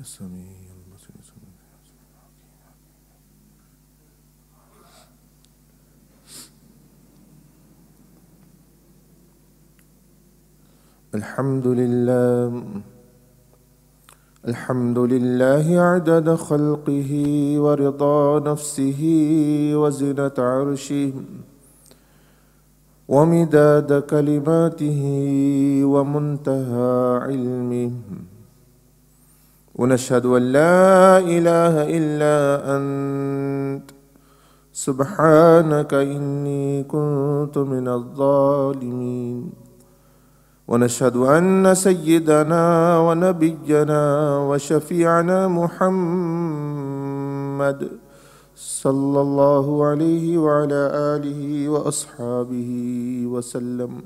السميع البصير الحمد لله الحمد لله عدد خلقه ورضا نفسه وزنة عرشه ومداد كلماته ومنتهى علمه ونشهد أن لا إله إلا أنت سبحانك إني كنت من الظالمين ونشهد أن سيدنا ونبينا وشفيعنا محمد صلى الله عليه وعلى آله وأصحابه وسلم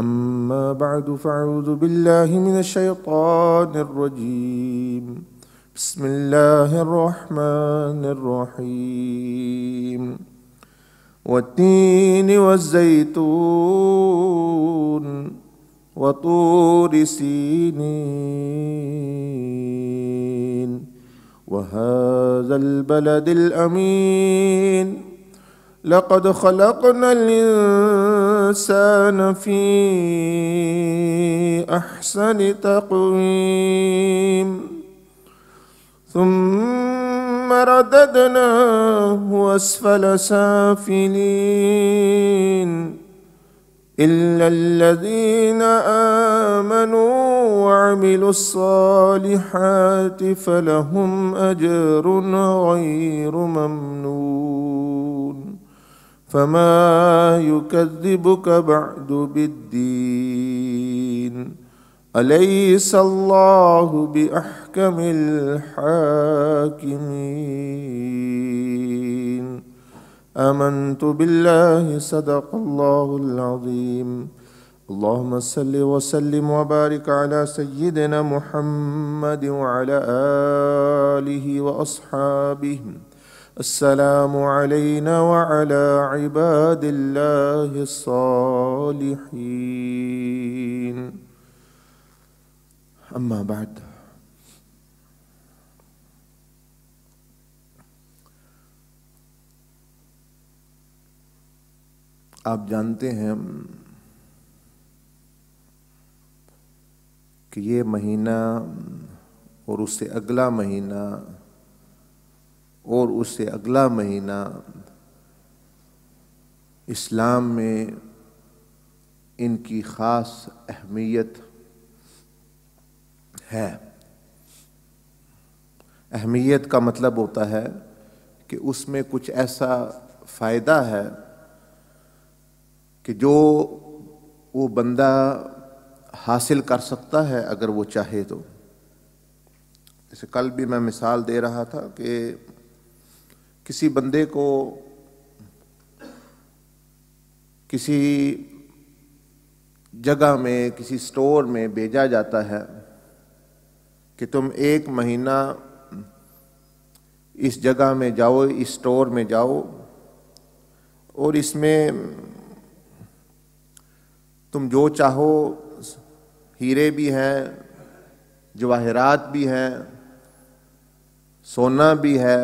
أما بعد فأعوذ بالله من الشيطان الرجيم بسم الله الرحمن الرحيم والتين والزيتون وطور سينين وهذا البلد الأمين لقد خلقنا الإنسان في أحسن تقويم ثم رددناه أسفل سافلين إلا الذين آمنوا وعملوا الصالحات فلهم أجر غير ممنون فما يكذبك بعد بالدين اليس الله باحكم الحاكمين امنت بالله صدق الله العظيم اللهم صل وسلم وبارك على سيدنا محمد وعلى اله واصحابه السلام علينا وعلى عباد الله الصالحين أما بعد आप जानते हैं कि ये महीना और उससे अगला महीना और उससे अगला महीना इस्लाम में इनकी ख़ास अहमियत है अहमियत का मतलब होता है कि उसमें कुछ ऐसा फ़ायदा है कि जो वो बंदा हासिल कर सकता है अगर वो चाहे तो जैसे कल भी मैं मिसाल दे रहा था कि किसी बंदे को किसी जगह में किसी स्टोर में भेजा जाता है कि तुम एक महीना इस जगह में जाओ इस स्टोर में जाओ और इसमें तुम जो चाहो हीरे भी हैं जवाहरात भी हैं सोना भी है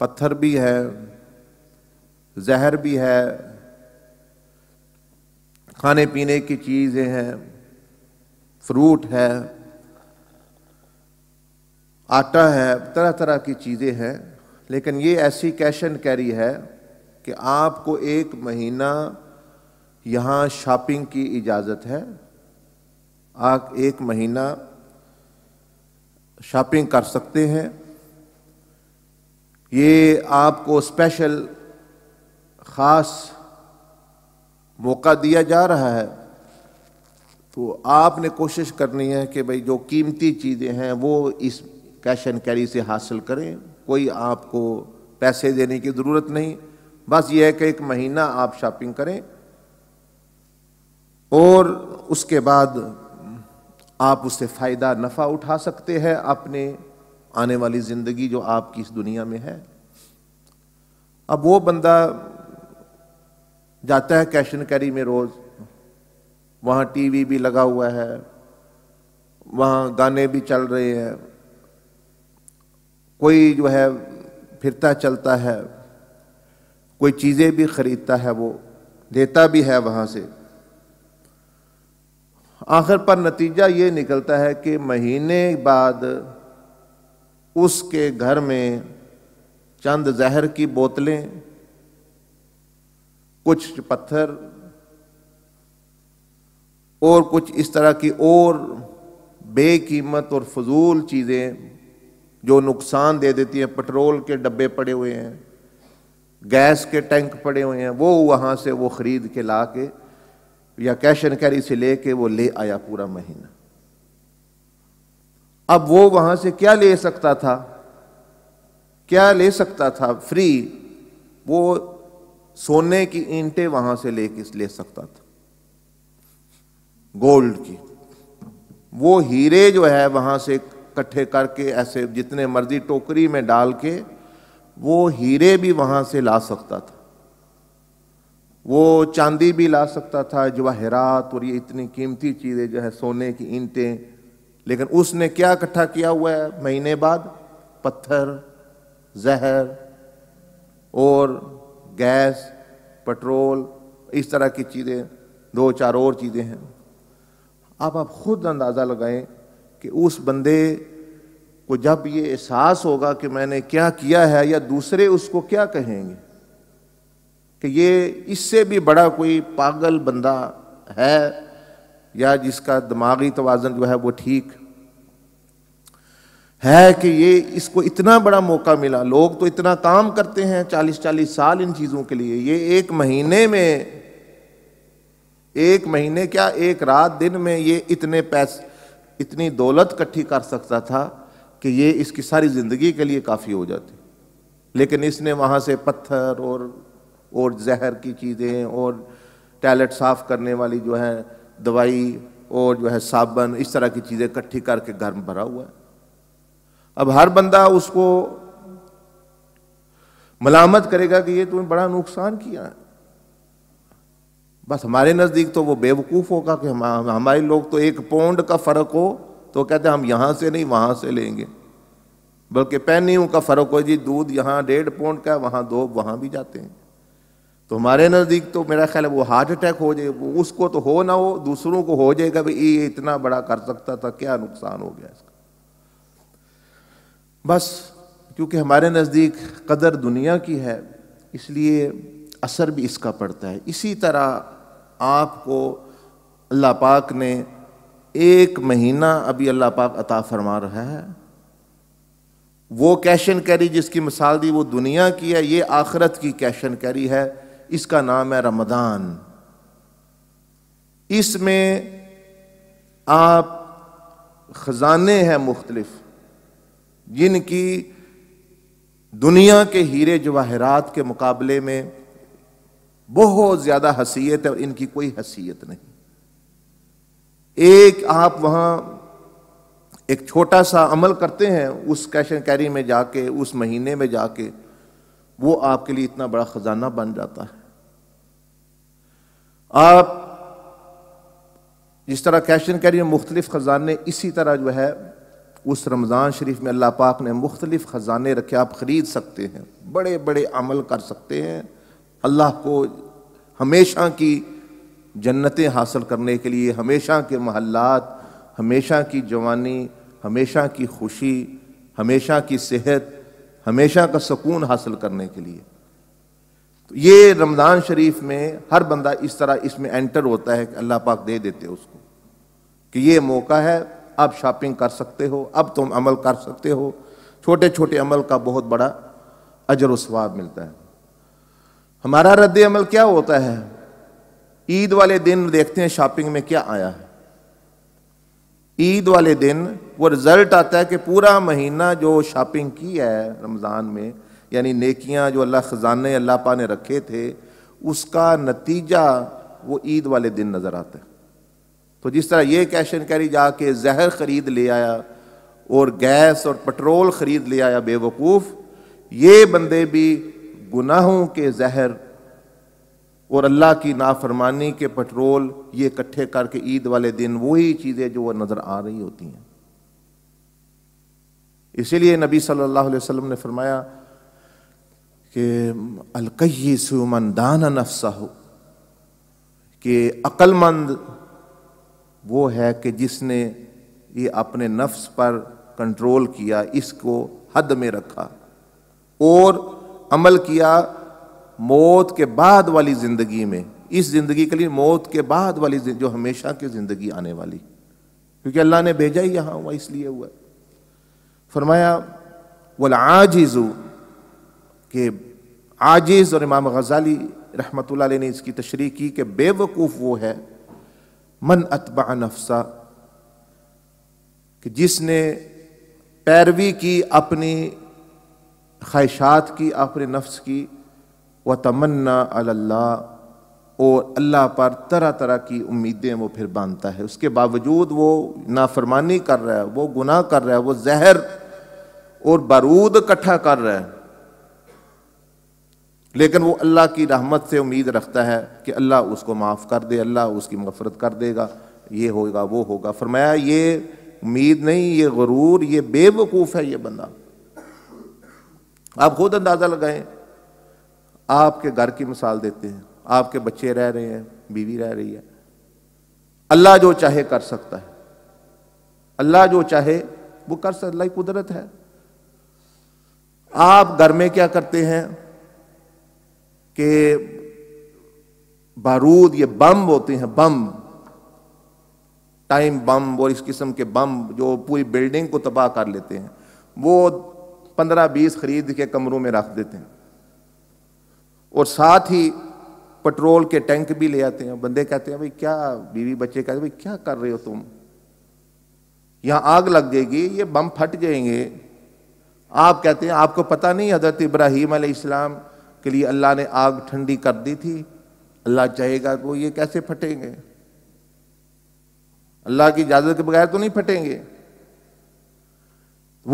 पत्थर भी है जहर भी है खाने पीने की चीज़ें हैं फ्रूट है आटा है तरह तरह की चीज़ें हैं लेकिन ये ऐसी कैश एंड कैरी है कि आपको एक महीना यहाँ शॉपिंग की इजाज़त है आप एक महीना शॉपिंग कर सकते हैं ये आपको स्पेशल ख़ास मौका दिया जा रहा है तो आपने कोशिश करनी है कि भाई जो कीमती चीज़ें हैं वो इस कैश एंड कैरी से हासिल करें कोई आपको पैसे देने की ज़रूरत नहीं बस ये है कि एक महीना आप शॉपिंग करें और उसके बाद आप उससे फ़ायदा नफ़ा उठा सकते हैं अपने आने वाली ज़िंदगी जो आपकी इस दुनिया में है अब वो बंदा जाता है कैश एंड कैरी में रोज़ वहाँ टीवी भी लगा हुआ है वहाँ गाने भी चल रहे हैं कोई जो है फिरता चलता है कोई चीज़ें भी खरीदता है वो देता भी है वहाँ से आखिर पर नतीजा ये निकलता है कि महीने बाद उसके घर में चंद जहर की बोतलें कुछ पत्थर और कुछ इस तरह की और बेकीमत और फजूल चीज़ें जो नुकसान दे देती हैं पेट्रोल के डब्बे पड़े हुए हैं गैस के टैंक पड़े हुए हैं वो वहाँ से वो ख़रीद के ला के या कैश एंड कैरी से ले के वो ले आया पूरा महीना अब वो वहां से क्या ले सकता था क्या ले सकता था फ्री वो सोने की ईंटें वहां से ले ले सकता था गोल्ड की वो हीरे जो है वहां से इकट्ठे करके ऐसे जितने मर्जी टोकरी में डाल के वो हीरे भी वहां से ला सकता था वो चांदी भी ला सकता था जवाहरात और ये इतनी कीमती चीज़ें जो है सोने की ईंटें लेकिन उसने क्या इकट्ठा किया हुआ है महीने बाद पत्थर जहर और गैस पेट्रोल इस तरह की चीज़ें दो चार और चीज़ें हैं अब आप खुद अंदाज़ा लगाएं कि उस बंदे को जब ये एहसास होगा कि मैंने क्या किया है या दूसरे उसको क्या कहेंगे कि ये इससे भी बड़ा कोई पागल बंदा है या जिसका दिमागी तोज़न जो है वो ठीक है कि ये इसको इतना बड़ा मौका मिला लोग तो इतना काम करते हैं चालीस चालीस साल इन चीज़ों के लिए ये एक महीने में एक महीने क्या एक रात दिन में ये इतने पैसे इतनी दौलत इकट्ठी कर सकता था कि ये इसकी सारी ज़िंदगी के लिए काफ़ी हो जाती लेकिन इसने वहाँ से पत्थर और और जहर की चीज़ें और टैलेट साफ़ करने वाली जो है दवाई और जो है साबन इस तरह की चीज़ें इकट्ठी करके घर में भरा हुआ है अब हर बंदा उसको मलामत करेगा कि ये तुम्हें बड़ा नुकसान किया है बस हमारे नज़दीक तो वो बेवकूफ़ होगा कि हम हमारे लोग तो एक पौंड का फ़र्क हो तो कहते हम यहां से नहीं वहां से लेंगे बल्कि पैनियों का फ़र्क हो जी दूध यहां डेढ़ पौंड का वहां दो वहां भी जाते हैं तो हमारे नज़दीक तो मेरा ख्याल है वो हार्ट अटैक हो जाए उसको तो हो ना हो दूसरों को हो जाएगा भाई ये इतना बड़ा कर सकता था क्या नुकसान हो गया इसका बस क्योंकि हमारे नज़दीक कदर दुनिया की है इसलिए असर भी इसका पड़ता है इसी तरह आपको अल्लाह पाक ने एक महीना अभी अल्लाह पाक अता फरमा रहा है वो कैश एंड कैरी जिसकी मिसाल दी वो दुनिया की है ये आखरत की कैश एंड कैरी है इसका नाम है रमदान इसमें आप ख़जाने हैं मुख्तलिफ़ जिनकी दुनिया के हीरे जवाहरात के मुकाबले में बहुत ज़्यादा हसीियत है और इनकी कोई हसीियत नहीं एक आप वहां एक छोटा सा अमल करते हैं उस कैश एंड कैरी में जाके उस महीने में जाके वो आपके लिए इतना बड़ा ख़जाना बन जाता है आप जिस तरह कैश एंड कैरी में मुख्तलिफ ख़जाने इसी तरह जो है उस रमज़ान शरीफ में अल्लाह पाक ने मुख्तलिफ़ ख़जाने रखे आप ख़रीद सकते हैं बड़े बड़े अमल कर सकते हैं अल्लाह को हमेशा की जन्नतें हासिल करने के लिए हमेशा के महल्लात हमेशा की जवानी हमेशा की खुशी हमेशा की सेहत हमेशा का सुकून हासिल करने के लिए तो ये रमज़ान शरीफ में हर बंदा इस तरह इसमें एंटर होता है कि अल्लाह पाक दे देते उसको कि ये मौका है अब शॉपिंग कर सकते हो अब तुम अमल कर सकते हो छोटे छोटे अमल का बहुत बड़ा अजर स्वाब मिलता है हमारा रद्द अमल क्या होता है ईद वाले दिन देखते हैं शॉपिंग में क्या आया है ईद वाले दिन वो रिज़ल्ट आता है कि पूरा महीना जो शॉपिंग की है रमज़ान में यानी नेकियां जो अल्लाह ख़जाने अल्लाह पा ने रखे थे उसका नतीजा वो ईद वाले दिन नज़र आता है तो जिस तरह ये कैश एंड कैरी जाके जहर खरीद ले आया और गैस और पेट्रोल खरीद ले आया बेवकूफ़ ये बंदे भी गुनाहों के जहर और अल्लाह की नाफरमानी के पेट्रोल ये इकट्ठे करके ईद वाले दिन वही चीज़ें जो वह नज़र आ रही होती हैं इसीलिए नबी सल्लल्लाहु अलैहि वसल्लम ने फरमाया कि अलकई सुमन नफसा हो कि अक्लमंद वो है कि जिसने ये अपने नफ्स पर कंट्रोल किया इसको हद में रखा और अमल किया मौत के बाद वाली ज़िंदगी में इस ज़िंदगी के लिए मौत के बाद वाली जो हमेशा की ज़िंदगी आने वाली क्योंकि अल्लाह ने भेजा ही यहाँ हुआ इसलिए हुआ फरमाया वल आजिज़ू के आजिज़ और इमाम गज़ाली रहमत ने इसकी तशरी की कि बेवकूफ़ वो है मन अतबा नफसा कि जिसने पैरवी की अपनी ख्वाहिशात की अपने नफ्स की व तमन्ना अल्लाह और अल्लाह पर तरह तरह की उम्मीदें वो फिर बांधता है उसके बावजूद वो नाफरमानी कर रहा है वो गुनाह कर रहा है वो जहर और बारूद इकट्ठा कर रहा है लेकिन वो अल्लाह की रहमत से उम्मीद रखता है कि अल्लाह उसको माफ़ कर दे अल्लाह उसकी मफ़रत कर देगा ये होगा वो होगा फरमाया ये उम्मीद नहीं ये गरूर ये बेवकूफ़ है ये बंदा आप खुद अंदाज़ा लगाएं आपके घर की मिसाल देते हैं आपके बच्चे रह रहे हैं बीवी रह रही है अल्लाह जो चाहे कर सकता है अल्लाह जो चाहे वो कर सकता है कुदरत है आप घर में क्या करते हैं कि बारूद ये बम होते हैं बम टाइम बम और इस किस्म के बम जो पूरी बिल्डिंग को तबाह कर लेते हैं वो पंद्रह बीस खरीद के कमरों में रख देते हैं और साथ ही पेट्रोल के टैंक भी ले आते हैं बंदे कहते हैं भाई क्या बीवी बच्चे कहते हैं भाई क्या कर रहे हो तुम यहाँ आग लग जाएगी ये बम फट जाएंगे आप कहते हैं आपको पता नहीं हजरत इब्राहिम आसमाम के लिए अल्लाह ने आग ठंडी कर दी थी अल्लाह चाहेगा वो ये कैसे फटेंगे अल्लाह की इजाज़त के बगैर तो नहीं फटेंगे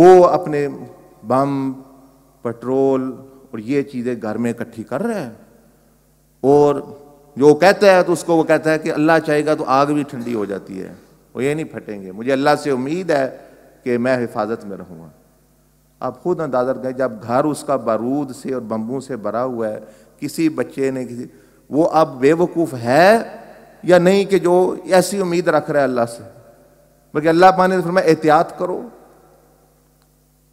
वो अपने बम पेट्रोल और ये चीज़ें घर में इकट्ठी कर रहे हैं और जो कहता है तो उसको वो कहता है कि अल्लाह चाहेगा तो आग भी ठंडी हो जाती है वो ये नहीं फटेंगे मुझे अल्लाह से उम्मीद है कि मैं हिफाजत में रहूंगा आप खुद अंदाजा करें जब घर उसका बारूद से और बम्बू से भरा हुआ है किसी बच्चे ने किसी वो अब बेवकूफ़ है या नहीं कि जो ऐसी उम्मीद रख रहा है अल्लाह से बल्कि अल्लाह पाने फिर मैं एहतियात करो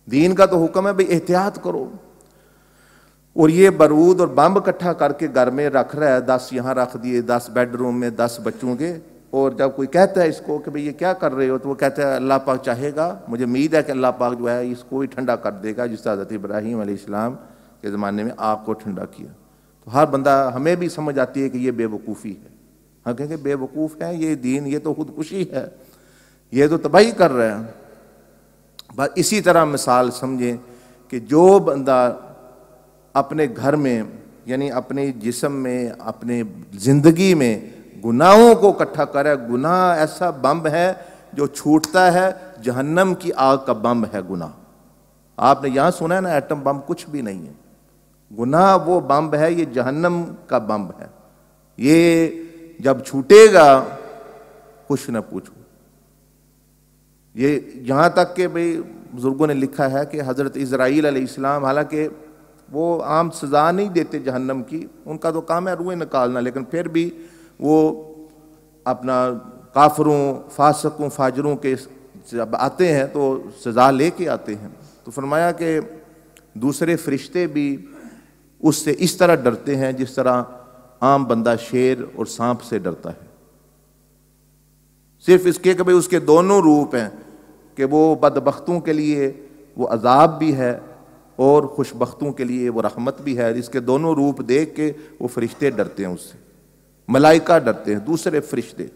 दीन का तो हुक्म है भाई एहतियात करो और ये बारूद और बम इकट्ठा करके घर में रख रहा है दस यहाँ रख दिए दस बेडरूम में दस बच्चों के और जब कोई कहता है इसको कि भाई ये क्या कर रहे हो तो वो कहता है अल्लाह पाक चाहेगा मुझे उम्मीद है कि अल्लाह पाक जो है इसको ही ठंडा कर देगा जिस हज़रत इब्राहिम आसमाम के ज़माने में आग को ठंडा किया तो हर बंदा हमें भी समझ आती है कि ये बेवकूफ़ी है हम हाँ, कहेंगे बेवकूफ़ है ये दीन ये तो खुदकुशी है ये तो तबाही कर रहे हैं बस इसी तरह मिसाल समझें कि जो बंदा अपने घर में यानी अपने जिसम में अपने ज़िंदगी में गुनाहों को इकट्ठा कर रहा है गुनाह ऐसा बम है जो छूटता है जहन्नम की आग का बम है गुनाह आपने यहां सुना है ना एटम बम कुछ भी नहीं है गुनाह वो बम है ये जहन्नम का बम है ये जब छूटेगा कुछ ना पूछो ये यहां तक के भाई बुजुर्गों ने लिखा है कि हज़रत इसराइल इस्लाम हालांकि वो आम सज़ा नहीं देते जहन्नम की उनका तो काम है रुए निकालना लेकिन फिर भी वो अपना काफरों फासकों फाजरों के जब आते हैं तो सज़ा ले के आते हैं तो फरमाया कि दूसरे फरिश्ते भी उससे इस तरह डरते हैं जिस तरह आम बंदा शेर और सांप से डरता है सिर्फ इसके कभी उसके दोनों रूप हैं कि वो बदबख्तों के लिए वो अजाब भी है और खुशबख्तों के लिए वो रहमत भी है इसके दोनों रूप देख के वो फरिश्ते डरते हैं उससे मलाइका डरते हैं दूसरे फरिश्ते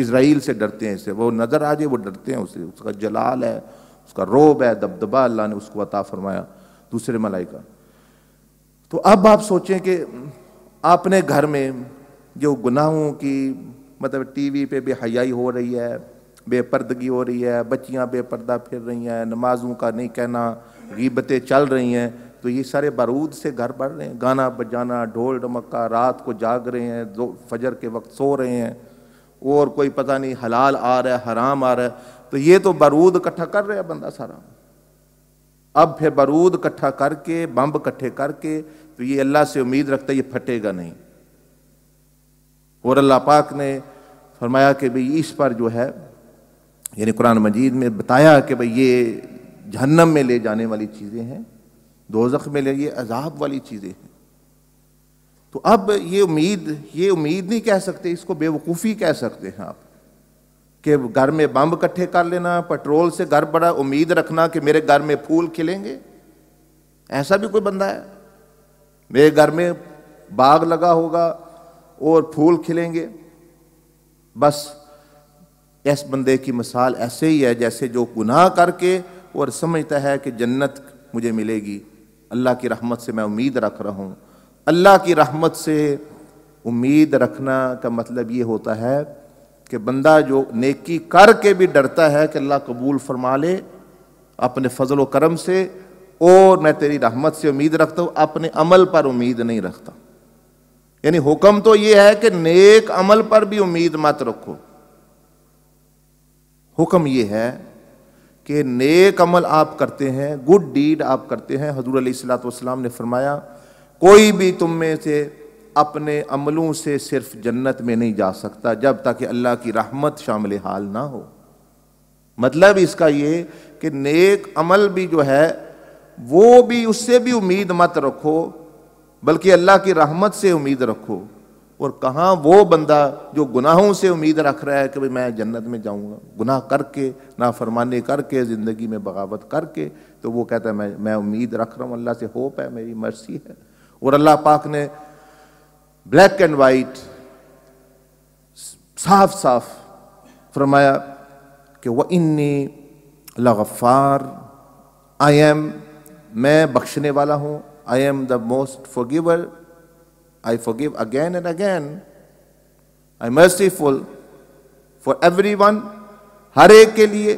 इसराइल से डरते हैं इसे वो नज़र आ जाए वो डरते हैं उससे उसका जलाल है उसका रोब है दबदबा अल्लाह ने उसको अता फरमाया दूसरे मलाइका तो अब आप सोचें कि आपने घर में जो गुनाहों की मतलब टीवी पे बेहयाई हो रही है बेपर्दगी हो रही है बच्चियां बेपर्दा फिर रही हैं नमाजों का नहीं कहना गीबतें चल रही हैं तो ये सारे बारूद से घर भर रहे हैं गाना बजाना ढोल डमक्का रात को जाग रहे हैं दो फजर के वक्त सो रहे हैं और कोई पता नहीं हलाल आ रहा है हराम आ रहा है तो ये तो बारूद इकट्ठा कर रहा है बंदा सारा अब फिर बारूद इकट्ठा करके बम इकट्ठे करके तो ये अल्लाह से उम्मीद रखता है ये फटेगा नहीं और अल्लाह पाक ने फरमाया कि भाई इस पर जो है यानी कुरान मजीद में बताया कि भाई ये जहन्नम में ले जाने वाली चीज़ें हैं दोजख में ले ये अजाब वाली चीज़ें हैं तो अब ये उम्मीद ये उम्मीद नहीं कह सकते इसको बेवकूफ़ी कह सकते हैं आप कि घर में बम इकट्ठे कर लेना पेट्रोल से घर बड़ा उम्मीद रखना कि मेरे घर में फूल खिलेंगे ऐसा भी कोई बंदा है मेरे घर में बाग लगा होगा और फूल खिलेंगे बस इस बंदे की मिसाल ऐसे ही है जैसे जो गुनाह करके और समझता है कि जन्नत मुझे मिलेगी अल्लाह की रहमत से मैं उम्मीद रख रहा हूँ अल्लाह की रहमत से उम्मीद रखना का मतलब ये होता है कि बंदा जो नेकी करके भी डरता है कि अल्लाह कबूल फरमा ले अपने फजल करम से और मैं तेरी रहमत से उम्मीद रखता हूँ अपने अमल पर उम्मीद नहीं रखता यानी हुक्म तो ये है कि नेक अमल पर भी उम्मीद मत रखो हुक्म ये है कि नेक अमल आप करते हैं गुड डीड आप करते हैं हजूर सलाम ने फरमाया कोई भी तुम में से अपने अमलों से सिर्फ जन्नत में नहीं जा सकता जब तक अल्लाह की रहमत शामिल हाल ना हो मतलब इसका ये कि नेक अमल भी जो है वो भी उससे भी उम्मीद मत रखो बल्कि अल्लाह की रहमत से उम्मीद रखो और कहाँ वो बंदा जो गुनाहों से उम्मीद रख रहा है कि भाई मैं जन्नत में जाऊँगा गुनाह करके नाफरमानी करके ज़िंदगी में बगावत करके तो वो कहता है मैं मैं उम्मीद रख रहा हूँ अल्लाह से होप है मेरी मर्सी है और अल्लाह पाक ने ब्लैक एंड वाइट साफ साफ फरमाया कि वह इन्नी लगफ़ार आई एम मैं बख्शने वाला हूँ I am the most forgiver I forgive again and again. I am merciful for everyone, हर एक के लिए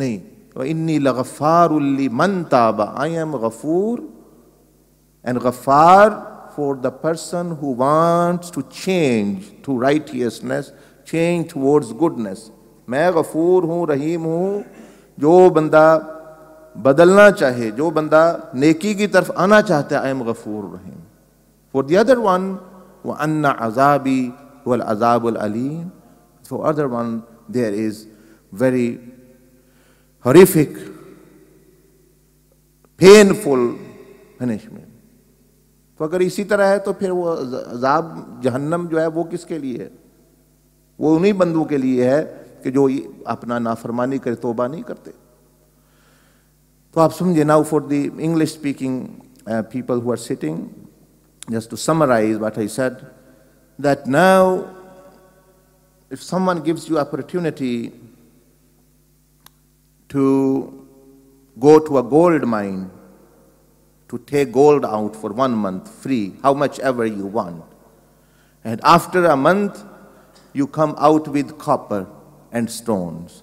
नहीं इन्नी लगफार उल्ली मन ताबा आई एम गफूर एंड गफार for the person who wants to change to righteousness, change towards goodness. मैं गफूर हूँ रहीम हूँ जो बंदा बदलना चाहे जो बंदा नेकी की तरफ आना चाहता है आई एम गफूर रहीम For the other one, وَأَنَّ عَذَابِي وَالْعَذَابُ الْأَلِيمِ For other one, there is very horrific, painful punishment. तो अगर इसी तरह है तो फिर वो अजाब जहन्नम जो है वो किसके लिए है वो उन्हीं बंदों के लिए है कि जो अपना नाफरमानी करे तोबा नहीं करते तो आप समझे now for the English speaking people who are sitting just to summarize what I said, that now if someone gives you opportunity to go to a gold mine to take gold out for one month free, how much ever you want. And after a month, you come out with copper and stones.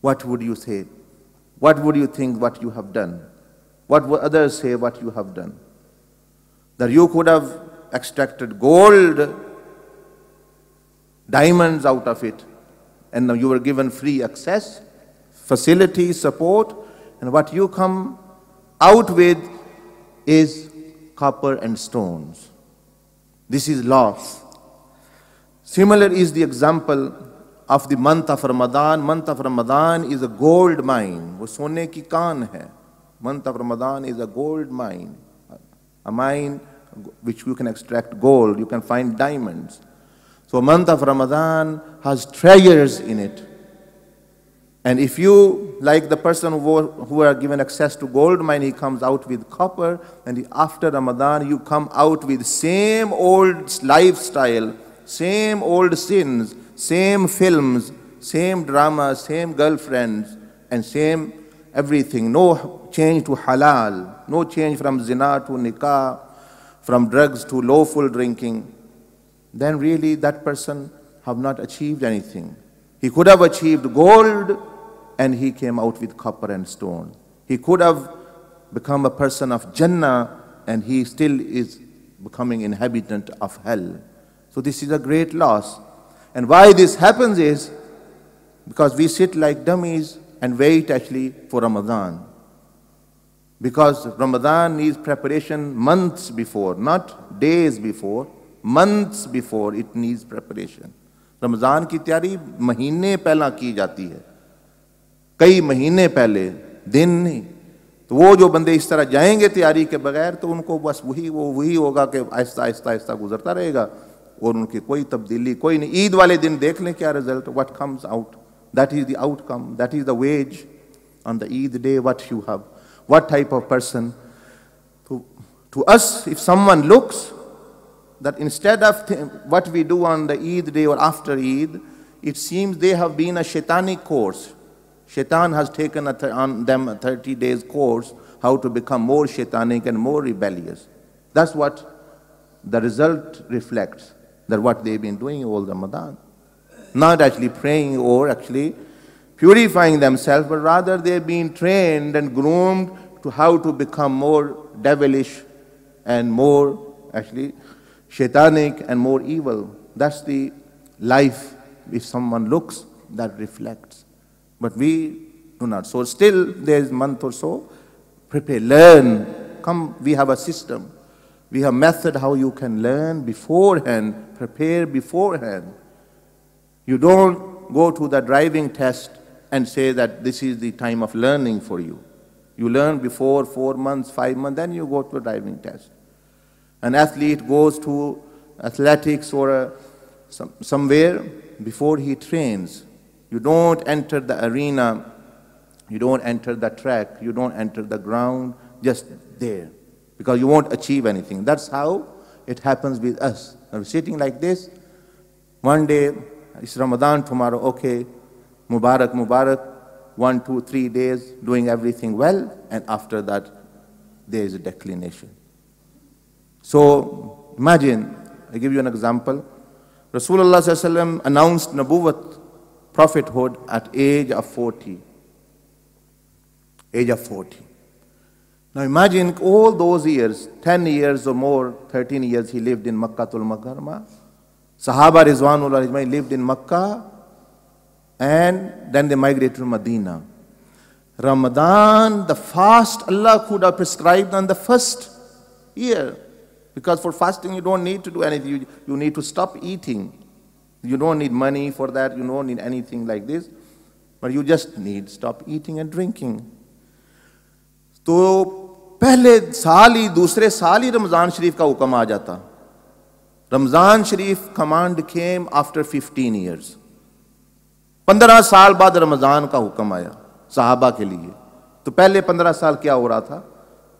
What would you say? What would you think what you have done? What would others say what you have done? that you could have extracted gold, diamonds out of it, and you were given free access, facility, support, and what you come out with is copper and stones. This is loss. Similar is the example of the month of Ramadan. Month of Ramadan is a gold mine. वो सोने की कान है. Month of Ramadan is a gold mine. A mine which you can extract gold, you can find diamonds. So month of Ramadan has treasures in it. And if you, like the person who, who are given access to gold mine, he comes out with copper, and after Ramadan, you come out with same old lifestyle, same old sins, same films, same drama, same girlfriends, and same everything. No change to halal, no change from zina to nikah, from drugs to lawful drinking, then really that person have not achieved anything. He could have achieved gold and he came out with copper and stone. He could have become a person of Jannah and he still is becoming inhabitant of hell. So this is a great loss. And why this happens is because we sit like dummies and wait actually for Ramadan. Because Ramadan needs preparation months before, not days before, months before it needs preparation. Ramzan की तैयारी महीने पहला की जाती है कई महीने पहले दिन नहीं तो वो जो बंदे इस तरह जाएंगे तैयारी के बगैर तो उनको बस वही वो वही होगा कि आहिस्ता आहिस्ता आहिस्ता गुजरता रहेगा और उनकी कोई तब्दीली कोई नहीं ईद वाले दिन देख लें क्या result what comes out that is the outcome that is the wage on the Eid day what you have What type of person? To, to us, if someone looks, that instead of what we do on the Eid day or after Eid, it seems they have been a shaitanic course. Shaitan has taken on them a 30 days course how to become more shaitanic and more rebellious. That's what the result reflects, that what they've been doing all the Ramadan. Not actually praying or actually purifying themselves, but rather they're being trained and groomed to how to become more devilish and more actually shaitanic and more evil. That's the life, if someone looks, that reflects. But we do not. So still there's month or so, prepare, learn. Come, we have a system. We have method how you can learn beforehand, prepare beforehand. You don't go to the driving test and say that this is the time of learning for you. You learn before four months, five months, then you go to a driving test. An athlete goes to athletics or a, some, somewhere before he trains. You don't enter the arena, you don't enter the track, you don't enter the ground, just there. Because you won't achieve anything. That's how it happens with us. I'm sitting like this, one day, it's Ramadan tomorrow, okay, Mubarak, Mubarak, one, two, three days, doing everything well, and after that, there is a declination. So imagine, I give you an example. Rasulullah announced Nabuwat, prophethood, at age of 40. Age of 40. Now imagine all those years, 10 years or more, 13 years he lived in Makkah tul Makarma. Sahaba Rizwanullah lived in Makkah and then they migrated to Medina. Ramadan, the fast Allah could have prescribed on the first year. Because for fasting, you don't need to do anything. You, you need to stop eating. You don't need money for that. You don't need anything like this. But you just need stop eating and drinking. So, पहले साल ही दूसरे साल ही रमज़ान शरीफ का हुक्म आ जाता Ramzan 15 years. पंद्रह साल बाद रमज़ान का हुक्म आया साहबा के लिए तो पहले पंद्रह साल क्या हो रहा था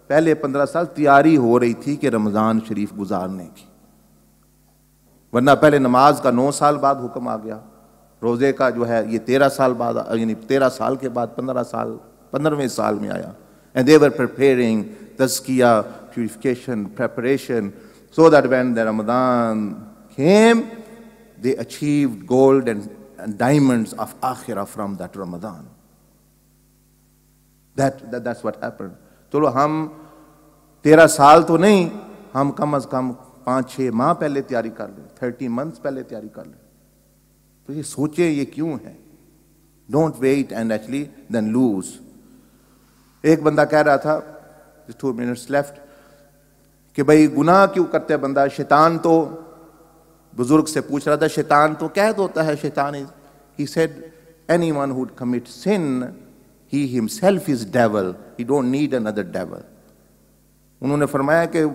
पहले पंद्रह साल तैयारी हो रही थी कि रमज़ान शरीफ गुजारने की वरना पहले नमाज का नौ साल बाद हुक्म आ गया रोज़े का जो है ये तेरह साल बाद यानी तेरह साल के बाद पंद्रह साल पंद्रहवें साल में आया एंड देवर प्रिपेयरिंग तस्किया purification preparation so that when the Ramadan came they achieve gold and diamonds of akhirah from that Ramadan. That, that, that's what happened. चलो हम तेरह साल तो नहीं हम कम अज कम पाँच छः माह पहले तैयारी कर लें थर्टीन मंथ्स पहले तैयारी कर लें तो ये सोचे ये क्यों है don't wait and actually then lose एक बंदा कह रहा था टू मिनट्स लेफ्ट कि भाई गुनाह क्यों करते बंदा शैतान तो बुजुर्ग से पूछ रहा था शैतान तो कह होता है शैतान is he said anyone who commit sin he himself is devil he don't need another devil उन्होंने फरमाया कि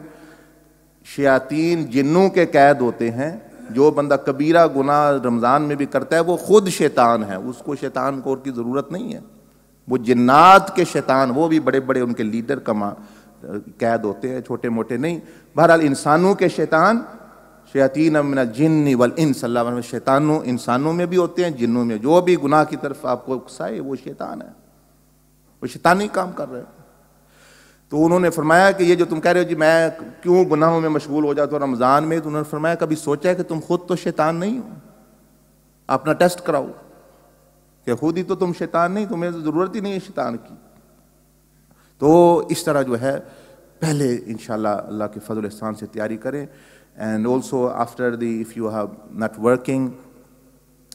शयातीन जिन्नों के कैद होते हैं जो बंदा कबीरा गुना रमज़ान में भी करता है वो खुद शैतान है उसको शैतान को और की ज़रूरत नहीं है वो जिन्नात के शैतान वो भी बड़े बड़े उनके लीडर कमा कैद होते हैं छोटे मोटे नहीं बहरहाल इंसानों के शैतान शयातीन अमिन जिन वल इन सल्ला शैतानों इंसानों में भी होते हैं जिन्नों में जो भी गुनाह की तरफ आपको उकसाए वो शैतान है वो शैतानी काम कर रहे हैं तो उन्होंने फरमाया कि ये जो तुम कह रहे हो जी मैं क्यों गुनाहों में मशगूल हो जाता हूँ रमज़ान में तो उन्होंने फरमाया कभी सोचा है कि तुम खुद तो शैतान नहीं हो अपना टेस्ट कराओ कि खुद ही तो तुम शैतान नहीं तुम्हें तो ज़रूरत ही नहीं है शैतान की तो इस तरह जो है पहले इन अल्लाह के फजल एहसान से तैयारी करें And also after the, if you have not working,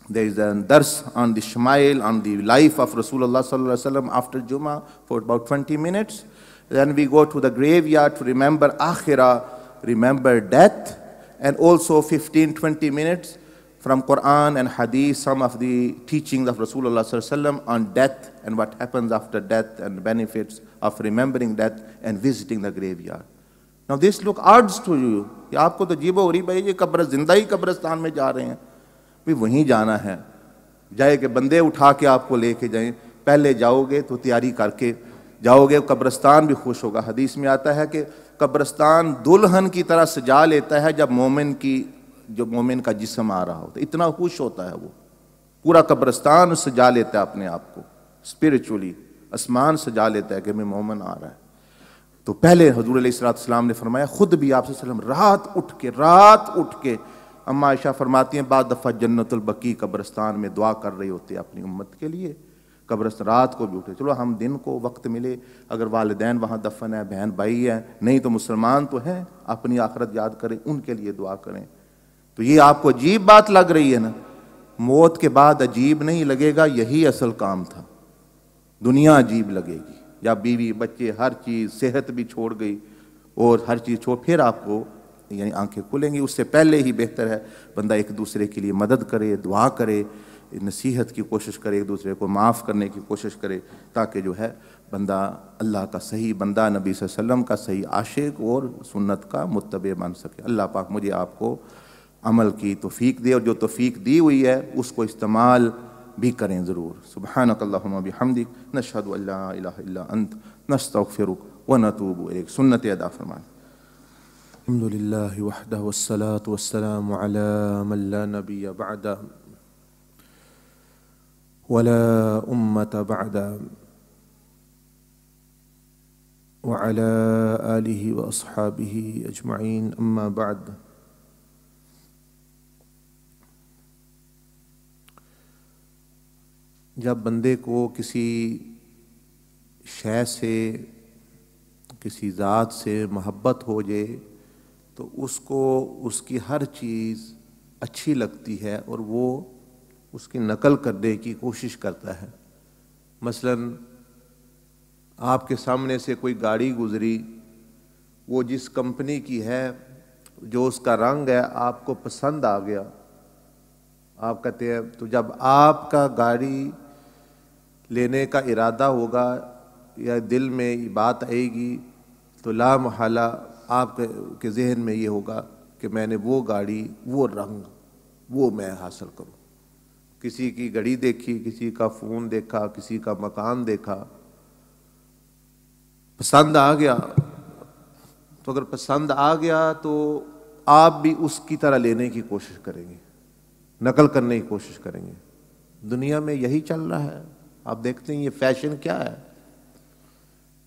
there is a dars on the shamil on the life of Rasulullah sallallahu after Juma for about 20 minutes. Then we go to the graveyard to remember Akhirah, remember death, and also 15, 20 minutes from Quran and Hadith, some of the teachings of Rasulullah sallallahu on death and what happens after death and benefits of remembering death and visiting the graveyard. Now this look आर्ड्स to you कि आपको तो जीबो हो रही भाई ये कब्र जिंदा ही कब्रस्तान में जा रहे हैं भी वहीं जाना है जाए कि बंदे उठा के आपको लेके जाए पहले जाओगे तो तैयारी करके जाओगे कब्रस्तान भी खुश होगा हदीस में आता है कि कब्रस्तान दुल्हन की तरह सजा लेता है जब मोमिन की जो मोमिन का जिसम आ रहा होता है इतना खुश होता है वो पूरा कब्रस्तान सजा लेता है अपने आप को स्पिरिचुअली आसमान सजा लेता है कि मैं मोमिन आ रहा है तो पहले हजूर सलाम ने फरमाया खुद भी आपसे रात उठ के रात उठ के अम्मा आयशा फरमाती हैं बाद दफ़ा जन्नतुलबकी कब्रस्तान में दुआ कर रहे होते अपनी उम्मत के लिए कब्रस्त रात को भी उठे चलो हम दिन को वक्त मिले अगर वालदेन वहाँ दफन है बहन भाई हैं नहीं तो मुसलमान तो हैं अपनी आखरत याद करें उनके लिए दुआ करें तो ये आपको अजीब बात लग रही है ना मौत के बाद अजीब नहीं लगेगा यही असल काम था दुनिया अजीब लगेगी या बीवी बच्चे हर चीज़ सेहत भी छोड़ गई और हर चीज़ छोड़ फिर आपको यानी आंखें खुलेंगी उससे पहले ही बेहतर है बंदा एक दूसरे के लिए मदद करे दुआ करे नसीहत की कोशिश करे एक दूसरे को माफ़ करने की कोशिश करे ताकि जो है बंदा अल्लाह का सही बंदा नबी वसल्लम का सही आशिक और सुन्नत का मुतब बन सके अल्लाह पाक मुझे आपको अमल की तोफीक दे और जो तोफीक दी हुई है उसको इस्तेमाल भी करें ज़रूर सुबहान कल्ला बिहमदिक नशहद अंत नस्तफ़िरुक व नतूब सुन्नत अदा फरमान الحمد لله وحده والصلاة والسلام على من لا نبي بعده ولا أمة بعده وعلى آله وأصحابه أجمعين أما بعد जब बंदे को किसी शय से किसी ज़ात से मोहब्बत हो जाए तो उसको उसकी हर चीज़ अच्छी लगती है और वो उसकी नकल करने की कोशिश करता है मसलन आपके सामने से कोई गाड़ी गुजरी वो जिस कंपनी की है जो उसका रंग है आपको पसंद आ गया आप कहते हैं तो जब आपका गाड़ी लेने का इरादा होगा या दिल में बात आएगी तो ला महला आपके के जहन में ये होगा कि मैंने वो गाड़ी वो रंग वो मैं हासिल करूँ किसी की घड़ी देखी किसी का फ़ोन देखा किसी का मकान देखा पसंद आ गया तो अगर पसंद आ गया तो आप भी उसकी तरह लेने की कोशिश करेंगे नकल करने की कोशिश करेंगे दुनिया में यही चल रहा है आप देखते हैं ये फैशन क्या है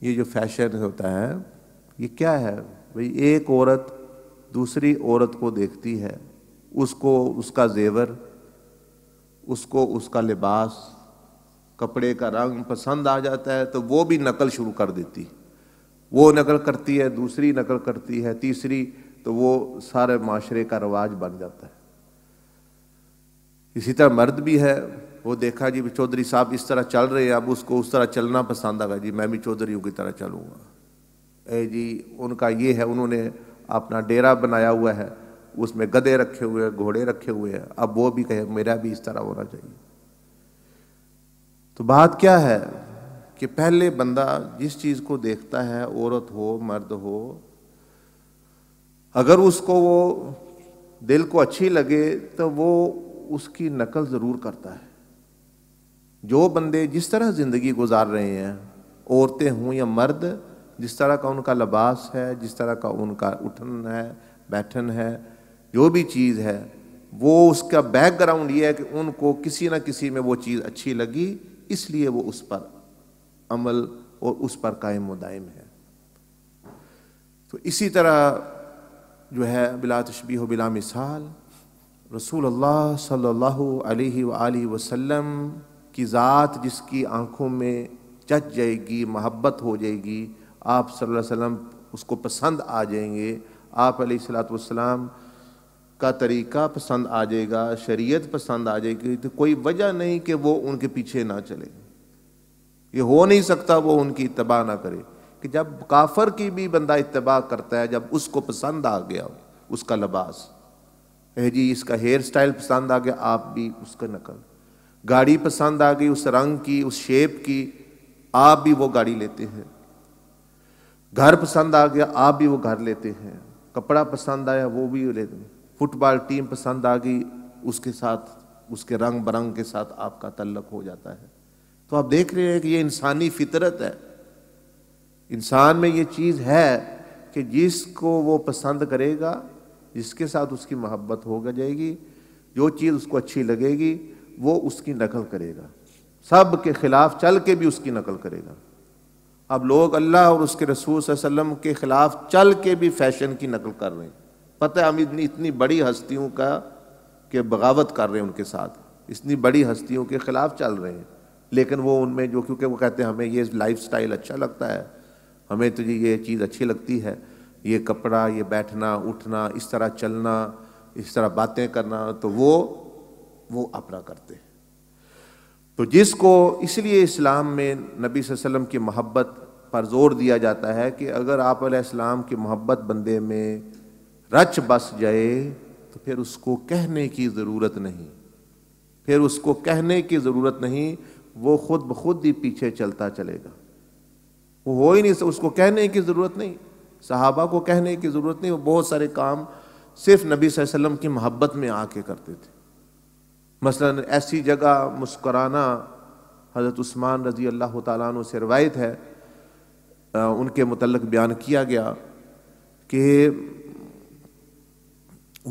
ये जो फैशन होता है ये क्या है भाई एक औरत दूसरी औरत को देखती है उसको उसका जेवर उसको उसका लिबास कपड़े का रंग पसंद आ जाता है तो वो भी नकल शुरू कर देती वो नकल करती है दूसरी नकल करती है तीसरी तो वो सारे माशरे का रवाज बन जाता है इसी तरह मर्द भी है वो देखा जी चौधरी साहब इस तरह चल रहे हैं अब उसको उस तरह चलना पसंद आ गया जी मैं भी चौधरी की तरह चलूँगा ए जी उनका ये है उन्होंने अपना डेरा बनाया हुआ है उसमें गधे रखे हुए हैं घोड़े रखे हुए हैं अब वो भी कहे मेरा भी इस तरह होना चाहिए तो बात क्या है कि पहले बंदा जिस चीज़ को देखता है औरत हो मर्द हो अगर उसको वो दिल को अच्छी लगे तो वो उसकी नकल ज़रूर करता है जो बंदे जिस तरह ज़िंदगी गुजार रहे हैं औरतें हों या मर्द जिस तरह का उनका लबास है जिस तरह का उनका उठन है बैठन है जो भी चीज़ है वो उसका बैकग्राउंड ये है कि उनको किसी ना किसी में वो चीज़ अच्छी लगी इसलिए वो उस पर अमल और उस पर कायम दायम है तो इसी तरह जो है बिला तशबी हो बिला मिसाल रसूल अल्लाह सल्लल्लाहु अलैहि वसल्लम कि ज़ात जिसकी आँखों में जच जाएगी महब्बत हो जाएगी आप सल्लल्लाहु अलैहि वसल्लम उसको पसंद आ जाएंगे आप सलाम का तरीका पसंद आ जाएगा शरीयत पसंद आ जाएगी तो कोई वजह नहीं कि वो उनके पीछे ना चले ये हो नहीं सकता वो उनकी इतबा ना करे कि जब काफर की भी बंदा इतबा करता है जब उसको पसंद आ गया उसका है जी इसका हेयर स्टाइल पसंद आ गया आप भी उसका नकल गाड़ी पसंद आ गई उस रंग की उस शेप की आप भी वो गाड़ी लेते हैं घर पसंद आ गया आप भी वो घर लेते हैं कपड़ा पसंद आया वो भी लेते हैं फुटबॉल टीम पसंद आ गई उसके साथ उसके रंग बरंग के साथ आपका तल्लक हो जाता है तो आप देख रहे हैं कि ये इंसानी फितरत है इंसान में ये चीज़ है कि जिसको वो पसंद करेगा जिसके साथ उसकी मोहब्बत हो जाएगी जो चीज़ उसको अच्छी लगेगी वो उसकी नकल करेगा सब के खिलाफ चल के भी उसकी नकल करेगा अब लोग अल्लाह और उसके रसूल वसम के खिलाफ चल के भी फैशन की नकल कर रहे हैं पता है हम इतनी इतनी बड़ी हस्तियों का के बगावत कर रहे हैं उनके साथ इतनी बड़ी हस्तियों के खिलाफ चल रहे हैं लेकिन वो उनमें जो क्योंकि वो कहते हैं हमें ये लाइफ अच्छा लगता है हमें तो ये चीज़ अच्छी लगती है ये कपड़ा ये बैठना उठना इस तरह चलना इस तरह बातें करना तो वो वो अपना करते हैं तो जिसको इसलिए इस्लाम में नबी वसल्लम की मोहब्बत पर जोर दिया जाता है कि अगर आप इस्लाम की मोहब्बत बंदे में रच बस जाए तो फिर उसको कहने की ज़रूरत नहीं फिर उसको कहने की ज़रूरत नहीं वो खुद ब खुद ही पीछे चलता चलेगा वो हो ही नहीं उसको कहने की ज़रूरत नहीं सहाबा को कहने की ज़रूरत नहीं वो बहुत सारे काम सिर्फ नबी वसल्लम की मोहब्बत में आके करते थे मसलन ऐसी जगह मुस्कराना हज़रत उस्मान रज़ी अल्लाह तु से रवायत है आ, उनके मतलब बयान किया गया कि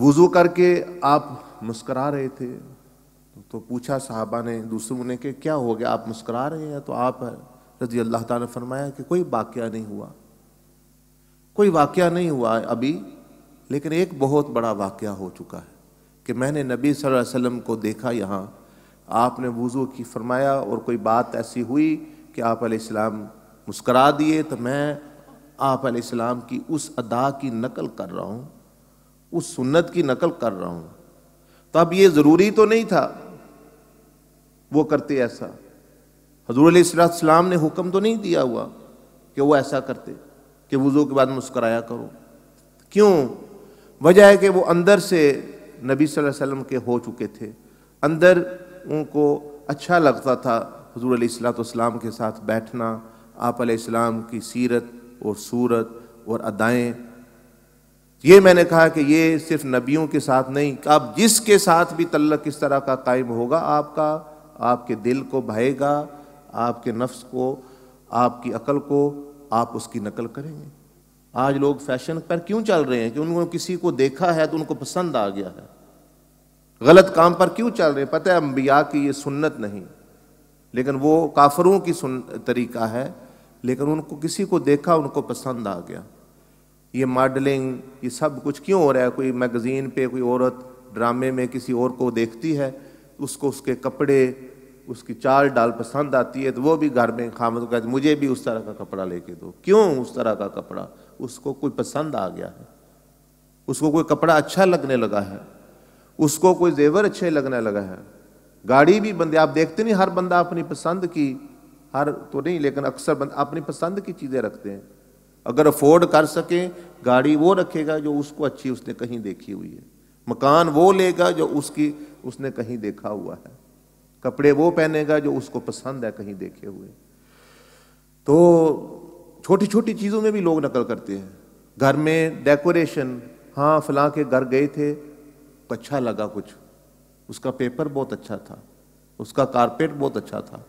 वज़ू करके आप मुस्करा रहे थे तो पूछा साहबा ने दूसरों ने कि क्या हो गया आप मुस्करा रहे हैं तो आप रजी अल्लाह तरमाया ने फरमाया कि कोई वाक़ नहीं हुआ कोई वाक़ नहीं हुआ अभी लेकिन एक बहुत बड़ा वाक़ हो चुका है कि मैंने नबी वसल्लम को देखा यहाँ आपने वज़ू की फरमाया और कोई बात ऐसी हुई कि आप मुस्करा दिए तो मैं आप की उस अदा की नकल कर रहा हूँ उस सुन्नत की नकल कर रहा हूँ तो अब ये ज़रूरी तो नहीं था वो करते ऐसा हजूर सलाम ने हुक्म तो नहीं दिया हुआ कि वो ऐसा करते कि वज़ू के बाद मुस्कराया करो क्यों वजह है कि वो अंदर से नबी वसल्लम के हो चुके थे अंदर उनको अच्छा लगता था हजूर सलाम के साथ बैठना आप इस्लाम की सीरत और सूरत और अदाएँ ये मैंने कहा कि ये सिर्फ नबियों के साथ नहीं अब जिसके साथ भी तल्लक इस तरह का कायम होगा आपका आपके दिल को भाएगा आपके नफ्स को आपकी अकल को आप उसकी नकल करेंगे आज लोग फैशन पर क्यों चल रहे हैं कि उनको किसी को देखा है तो उनको पसंद आ गया है गलत काम पर क्यों चल रहे पता है अम्बिया की ये सुन्नत नहीं लेकिन वो काफरों की सुन तरीका है लेकिन उनको किसी को देखा उनको पसंद आ गया ये मॉडलिंग ये सब कुछ क्यों हो रहा है कोई मैगज़ीन पे कोई औरत ड्रामे में किसी और को देखती है उसको उसके कपड़े उसकी चाल डाल पसंद आती है तो वो भी घर में खामद कहते मुझे भी उस तरह का कपड़ा लेके दो क्यों उस तरह का कपड़ा उसको कोई पसंद आ गया है उसको कोई कपड़ा अच्छा लगने लगा है उसको कोई जेवर अच्छे लगने लगा है गाड़ी भी बंदे आप देखते नहीं हर बंदा अपनी पसंद की हर तो नहीं लेकिन अक्सर बंद अपनी पसंद की चीज़ें रखते हैं अगर अफोर्ड कर सके गाड़ी वो रखेगा जो उसको अच्छी उसने कहीं देखी हुई है मकान वो लेगा जो उसकी उसने कहीं देखा हुआ है कपड़े वो पहनेगा जो उसको पसंद है कहीं देखे हुए तो छोटी छोटी चीज़ों में भी लोग नकल करते हैं घर में डेकोरेशन हाँ फलां के घर गए थे अच्छा लगा कुछ उसका पेपर बहुत अच्छा था उसका कारपेट बहुत अच्छा था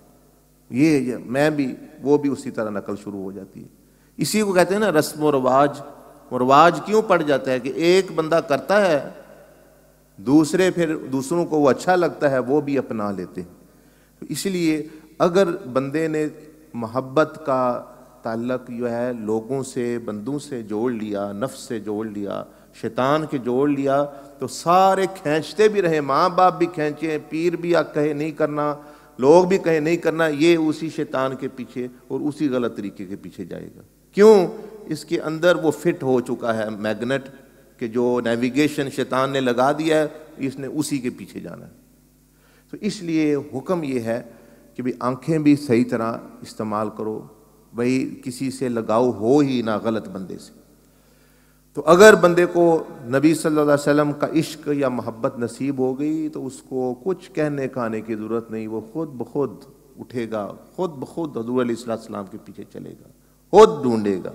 ये, ये मैं भी वो भी उसी तरह नकल शुरू हो जाती है इसी को कहते हैं ना रस्म और रवाज और रवाज क्यों पड़ जाता है कि एक बंदा करता है दूसरे फिर दूसरों को वो अच्छा लगता है वो भी अपना लेते हैं तो इसलिए अगर बंदे ने मोहब्बत का ताल्लक जो है लोगों से बंदों से जोड़ लिया नफ्स से जोड़ लिया शैतान के जोड़ लिया तो सारे खींचते भी रहे माँ बाप भी खींचे पीर भी कहे नहीं करना लोग भी कहे नहीं करना ये उसी शैतान के पीछे और उसी गलत तरीके के पीछे जाएगा क्यों इसके अंदर वो फिट हो चुका है मैग्नेट के जो नेविगेशन शैतान ने लगा दिया है इसने उसी के पीछे जाना है तो इसलिए हुक्म ये है कि भाई आंखें भी सही तरह इस्तेमाल करो भाई किसी से लगाव हो ही ना गलत बंदे से तो अगर बंदे को नबी सल्लल्लाहु अलैहि वसल्लम का इश्क या मोहब्बत नसीब हो गई तो उसको कुछ कहने कहने की ज़रूरत नहीं वो खुद ब खुद उठेगा खुद ब खुद हजूर सलाम के पीछे चलेगा खुद ढूंढेगा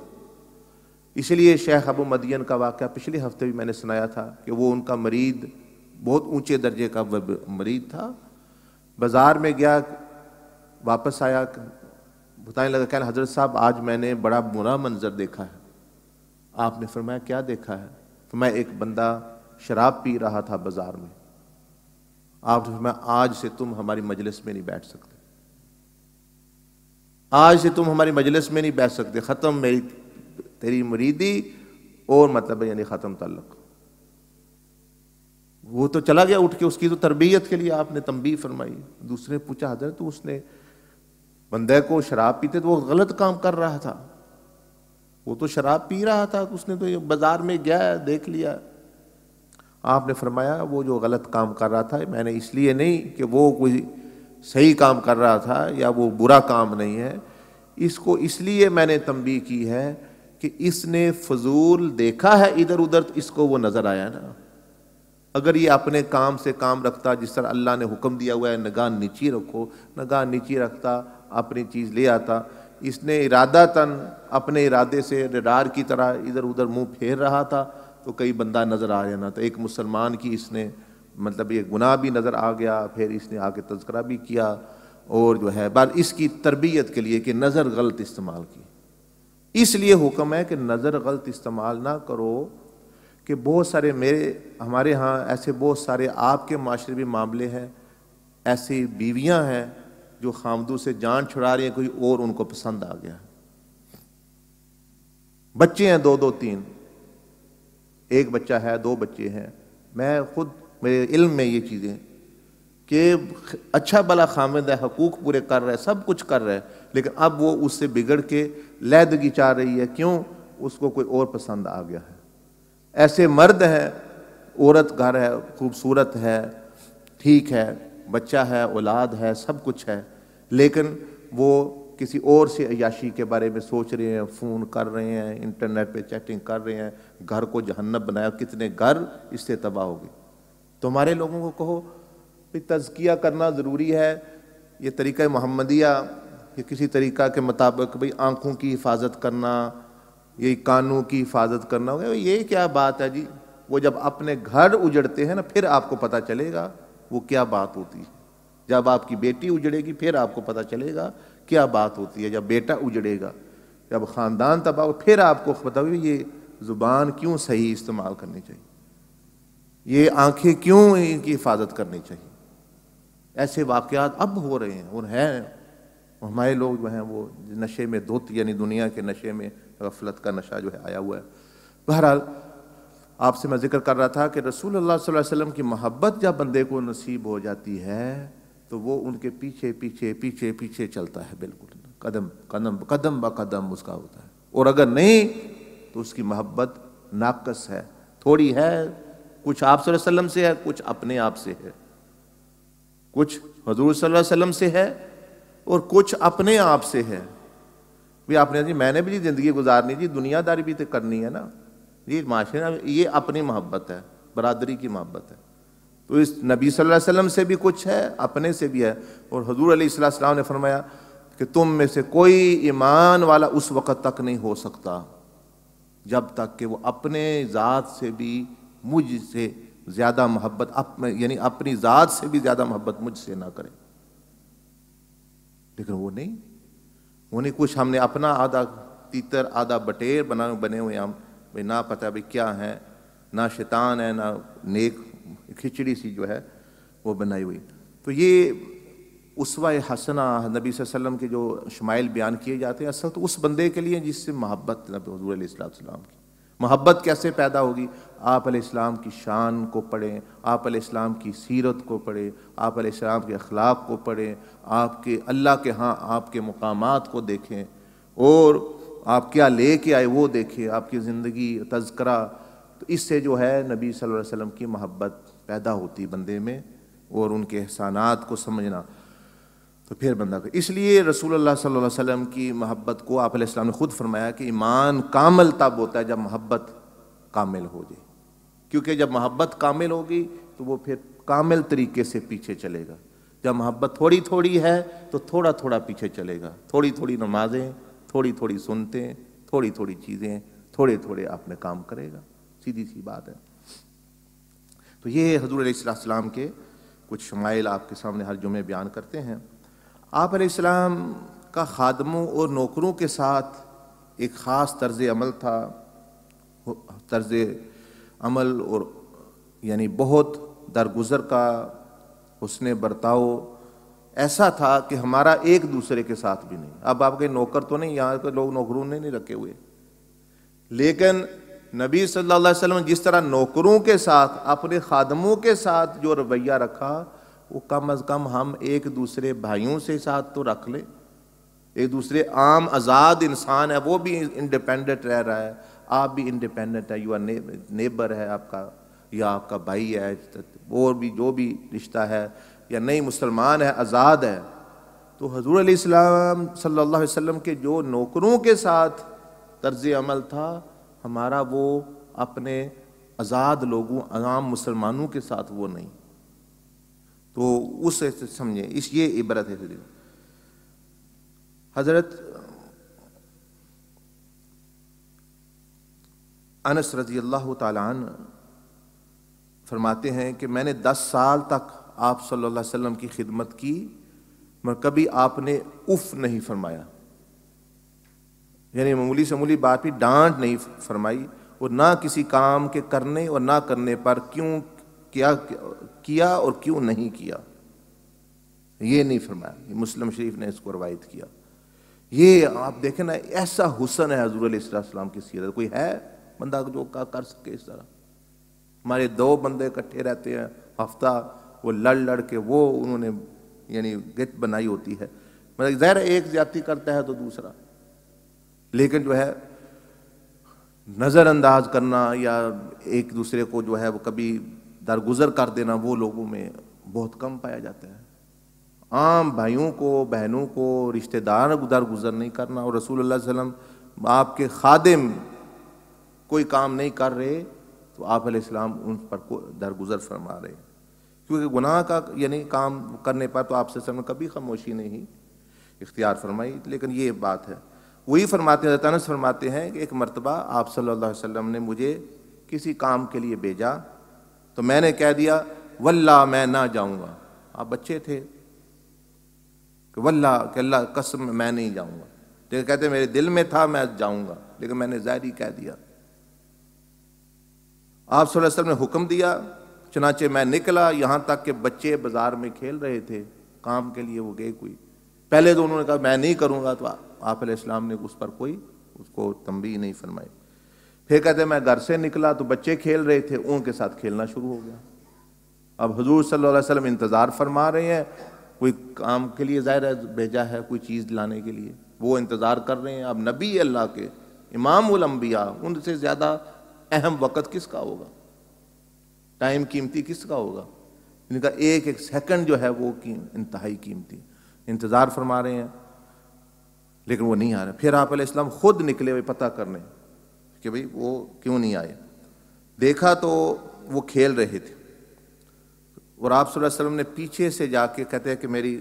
इसलिए शेख अबू मदियन का वाक़ पिछले हफ्ते भी मैंने सुनाया था कि वो उनका मरीद बहुत ऊंचे दर्जे का मरीद था बाज़ार में गया वापस आया बताने लगा कहना हजरत साहब आज मैंने बड़ा बुरा मंजर देखा है आपने फरमाया क्या देखा है फरमाया एक बंदा शराब पी रहा था बाजार में आपने तो फरमाया आज से तुम हमारी मजलिस में नहीं बैठ सकते आज से तुम हमारी मजलिस में नहीं बैठ सकते ख़त्म मेरी तेरी मुरीदी और मतलब यानी ख़त्म तल्लक वो तो चला गया उठ के उसकी तो तरबियत के लिए आपने तंबी फरमाई दूसरे पूछा हजरत तो उसने बंदे को शराब पीते तो वो गलत काम कर रहा था वो तो शराब पी रहा था तो उसने तो बाजार में गया देख लिया आपने फरमाया वो जो गलत काम कर रहा था मैंने इसलिए नहीं कि वो कोई सही काम कर रहा था या वो बुरा काम नहीं है इसको इसलिए मैंने तंबी की है कि इसने फजूल देखा है इधर उधर तो इसको वो नज़र आया ना अगर ये अपने काम से काम रखता जिस तरह अल्लाह ने हुक्म दिया हुआ है नगाह नीची रखो नगाह नीची रखता अपनी चीज़ ले आता इसने इरादातन अपने इरादे से रडार की तरह इधर उधर मुंह फेर रहा था तो कई बंदा नज़र आ जाना था तो एक मुसलमान की इसने मतलब ये गुनाह भी नज़र आ गया फिर इसने आके तस्करा भी किया और जो है बार इसकी तरबियत के लिए कि नज़र गलत इस्तेमाल की इसलिए हुक्म है कि नज़र गलत इस्तेमाल ना करो कि बहुत सारे मेरे हमारे यहाँ ऐसे बहुत सारे आपके माशरे मामले हैं ऐसी बीवियाँ हैं जो खामदू से जान छुड़ा रही है कोई और उनको पसंद आ गया बच्चे हैं दो दो तीन एक बच्चा है दो बच्चे हैं मैं खुद मेरे इल्म में ये चीज़ें कि अच्छा भला खामिद है हकूक पूरे कर रहे है सब कुछ कर रहे है लेकिन अब वो उससे बिगड़ के लहदगी चाह रही है क्यों उसको कोई और पसंद आ गया है ऐसे मर्द हैं औरत घर है खूबसूरत है ठीक है बच्चा है औलाद है सब कुछ है लेकिन वो किसी और से अयाशी के बारे में सोच रहे हैं फ़ोन कर रहे हैं इंटरनेट पे चैटिंग कर रहे हैं घर को जहन्नब बनाया कितने घर इससे तबाह होगी तो हमारे लोगों को कहो भी तजकिया करना ज़रूरी है ये तरीक़ा महमदिया ये किसी तरीक़ा के मुताबिक भाई आँखों की हिफाजत करना ये कानों की हिफाजत करना हो ये क्या बात है जी वो जब अपने घर उजड़ते हैं ना फिर आपको पता चलेगा वो क्या बात होती है जब आपकी बेटी उजड़ेगी फिर आपको पता चलेगा क्या बात होती है जब बेटा उजड़ेगा जब ख़ानदान तबाह फिर आपको पता ये ज़ुबान क्यों सही इस्तेमाल करनी चाहिए ये आंखें क्यों इनकी हिफाजत करनी चाहिए ऐसे वाकयात अब हो रहे हैं और हैं हमारे लोग जो हैं वो नशे में धुत यानी दुनिया के नशे में गफलत का नशा जो है आया हुआ है बहरहाल आपसे मैं जिक्र कर रहा था कि रसूल अल्लाह वसल्लम की मोहब्बत जब बंदे को नसीब हो जाती है तो वो उनके पीछे पीछे पीछे पीछे चलता है बिल्कुल कदम कदम कदम ब कदम उसका होता है और अगर नहीं तो उसकी मोहब्बत नाकस है थोड़ी है कुछ आप वसल्लम से है कुछ अपने आप से है कुछ हजूर वसल्लम से है और कुछ अपने आप से है भी आपने जी मैंने भी जी ज़िंदगी गुजारनी जी दुनियादारी भी तो करनी है ना ये माशरा ये अपनी मोहब्बत है बरदरी की मोहब्बत है तो इस नबी सल्लल्लाहु अलैहि वसल्लम से भी कुछ है अपने से भी है और हजूर अलीसम ने फरमाया कि तुम में से कोई ईमान वाला उस वक़्त तक नहीं हो सकता जब तक कि वो अपने ज़ात से भी मुझ से ज़्यादा मोहब्बत अप यानी अपनी ज़ात से भी ज़्यादा मोहब्बत मुझसे ना करे लेकिन वो नहीं उन्हें कुछ हमने अपना आधा तीतर आधा बटेर बना बने हुए हम भाई ना पता भाई क्या है ना शैतान है ना नेक खिचड़ी सी जो है वो बनाई हुई तो ये उसवा हसना नबी वसल्लम के जो शमाइल बयान किए जाते हैं असल तो उस बंदे के लिए जिससे मोहब्बत नबी हजूर की मोहब्बत कैसे पैदा होगी आप इस्लाम की शान को पढ़ें आप इस्लाम की सीरत को पढ़ें आप इस्लाम के अखलाक को पढ़ें आपके अल्लाह के हाँ आपके मकाम को देखें और आप क्या ले के आए वो देखिए आपकी ज़िंदगी तस्करा तो इससे जो है नबी सल्लल्लाहु अलैहि वसल्लम की मोहब्बत पैदा होती बंदे में और उनके एहसानात को समझना तो फिर बंदा कर इसलिए रसूल अल्लाह सल्लल्लाहु अलैहि वसल्लम की मोहब्बत को आप ने खुद फरमाया कि ईमान कामल तब होता है जब मोहब्बत कामिल हो जाए क्योंकि जब मोहब्बत कामिल होगी तो वो फिर कामिल तरीके से पीछे चलेगा जब मोहब्बत थोड़ी थोड़ी है तो थोड़ा थोड़ा पीछे चलेगा थोड़ी थोड़ी नमाजें थोड़ी थोड़ी सुनते हैं थोड़ी थोड़ी चीज़ें थोड़े थोड़े आपने काम करेगा सीधी सी बात है तो ये हजूर अलैहिस्सलाम के कुछ शमाइल आपके सामने हर जुमे बयान करते हैं आप आपाम का खादमों और नौकरों के साथ एक ख़ास तर्ज अमल था तर्ज अमल और यानी बहुत दरगुजर का उसने बर्ताव ऐसा था कि हमारा एक दूसरे के साथ भी नहीं अब आपके नौकर तो नहीं यहाँ के लोग नौकरों ने नहीं रखे हुए लेकिन नबी सल्लल्लाहु अलैहि वसल्लम जिस तरह नौकरों के साथ अपने खादमों के साथ जो रवैया रखा वो कम अज़ कम हम एक दूसरे भाइयों से साथ तो रख ले एक दूसरे आम आज़ाद इंसान है वो भी इंडिपेंडेंट रह रहा है आप भी इंडिपेंडेंट है युवा नेबर है आपका या आपका भाई है और भी जो भी रिश्ता है या नहीं मुसलमान है आज़ाद है तो हजूर अलीम सल्ला वसम के जो नौकरों के साथ तर्ज अमल था हमारा वो अपने आज़ाद लोगों आम मुसलमानों के साथ वो नहीं तो उससे समझे इस ये इबरत है हजरत अनस रजी अल्लाह तरमाते हैं कि मैंने दस साल तक आप सल्लल्लाहु अलैहि वसल्लम की खिदमत की मगर कभी आपने उफ नहीं फरमाया यानी मामूली से मामूली बात भी डांट नहीं फरमाई और ना किसी काम के करने और ना करने पर क्यों क्या किया और क्यों नहीं किया ये नहीं फरमाया ये मुस्लिम शरीफ ने इसको रवायत किया ये आप देखें ना ऐसा हुसन है हजूर अलैहिस्सलाम की सीरत कोई है बंदा जो का कर सके इस तरह हमारे दो बंदे इकट्ठे रहते हैं हफ्ता वो लड़ लड़ के वो उन्होंने यानी गित बनाई होती है मतलब ज़हर एक ज्यादा करता है तो दूसरा लेकिन जो है नज़रअंदाज करना या एक दूसरे को जो है वो कभी दरगुजर कर देना वो लोगों में बहुत कम पाया जाता है आम भाइयों को बहनों को रिश्तेदार दरगुजर नहीं करना और रसूल वसम आपके खादिम कोई काम नहीं कर रहे तो आप उन पर को दरगुजर फरमा रहे हैं क्योंकि गुनाह का यानी काम करने पर तो आपसे समय कभी खामोशी नहीं इख्तियार फरमाई लेकिन ये बात है वही फरमाते हैं तनस फरमाते हैं कि एक मरतबा आप सल्लल्लाहु अलैहि वसल्लम ने मुझे किसी काम के लिए भेजा तो मैंने कह दिया वल्ला मैं ना जाऊँगा आप बच्चे थे कि वल्ला के अल्लाह कसम मैं नहीं जाऊँगा लेकिन तो कहते मेरे दिल में था मैं जाऊँगा लेकिन मैंने ही कह दिया आप वसल्लम ने हुक्म दिया चनाचे मैं निकला यहाँ तक कि बच्चे बाजार में खेल रहे थे काम के लिए वो गए कोई पहले तो उन्होंने कहा मैं नहीं करूँगा तो आप इस्लाम ने उस पर कोई उसको तंबी नहीं फरमाई फिर कहते मैं घर से निकला तो बच्चे खेल रहे थे उनके साथ खेलना शुरू हो गया अब हजूर सल्लल्लाहु अलैहि इंतज़ार फरमा रहे हैं कोई काम के लिए ज़ाहिर है भेजा है कोई चीज़ लाने के लिए वो इंतज़ार कर रहे हैं अब नबी अल्लाह के इमाम उलम्बिया उनसे ज़्यादा अहम वक़्त किसका होगा टाइम कीमती किसका होगा इनका एक एक सेकंड जो है वो की, इंतहाई कीमती इंतज़ार फरमा रहे हैं लेकिन वो नहीं आ रहे फिर आप इस्लाम खुद निकले हुए पता करने कि भाई वो क्यों नहीं आए देखा तो वो खेल रहे थे और आप वसल्लम ने पीछे से जाके कहते हैं कि मेरी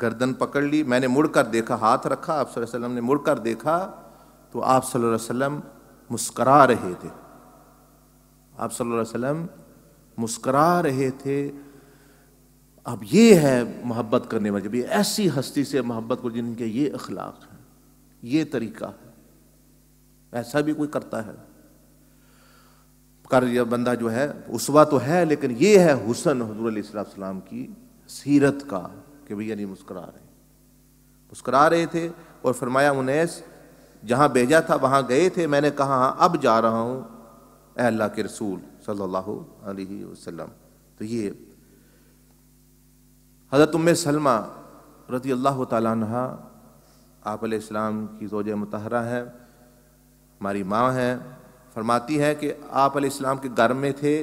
गर्दन पकड़ ली मैंने मुड़ कर देखा हाथ रखा आप वसल्लम ने मुड़ कर देखा तो आप वसल्लम मुस्करा रहे थे आप वसल्लम मुस्करा रहे थे अब ये है मोहब्बत करने वाले जब ऐसी हस्ती से मोहब्बत को जिनके ये अखलाक है ये तरीका है ऐसा भी कोई करता है कर यह बंदा जो है उसवा तो है लेकिन ये है हुसन हजूर की सीरत का कि भैया नहीं मुस्करा रहे मुस्करा रहे थे और फरमाया उनैस जहाँ भेजा था वहाँ गए थे मैंने कहा हाँ अब जा रहा हूँ अल्लाह के रसूल सल्लल्लाहु अलैहि वसल्लम तो ये हज़रत उम सलमा रजी अल्लाह तहा आप की जोज मतहरा है हमारी माँ है फरमाती है कि आप इस्लाम के घर में थे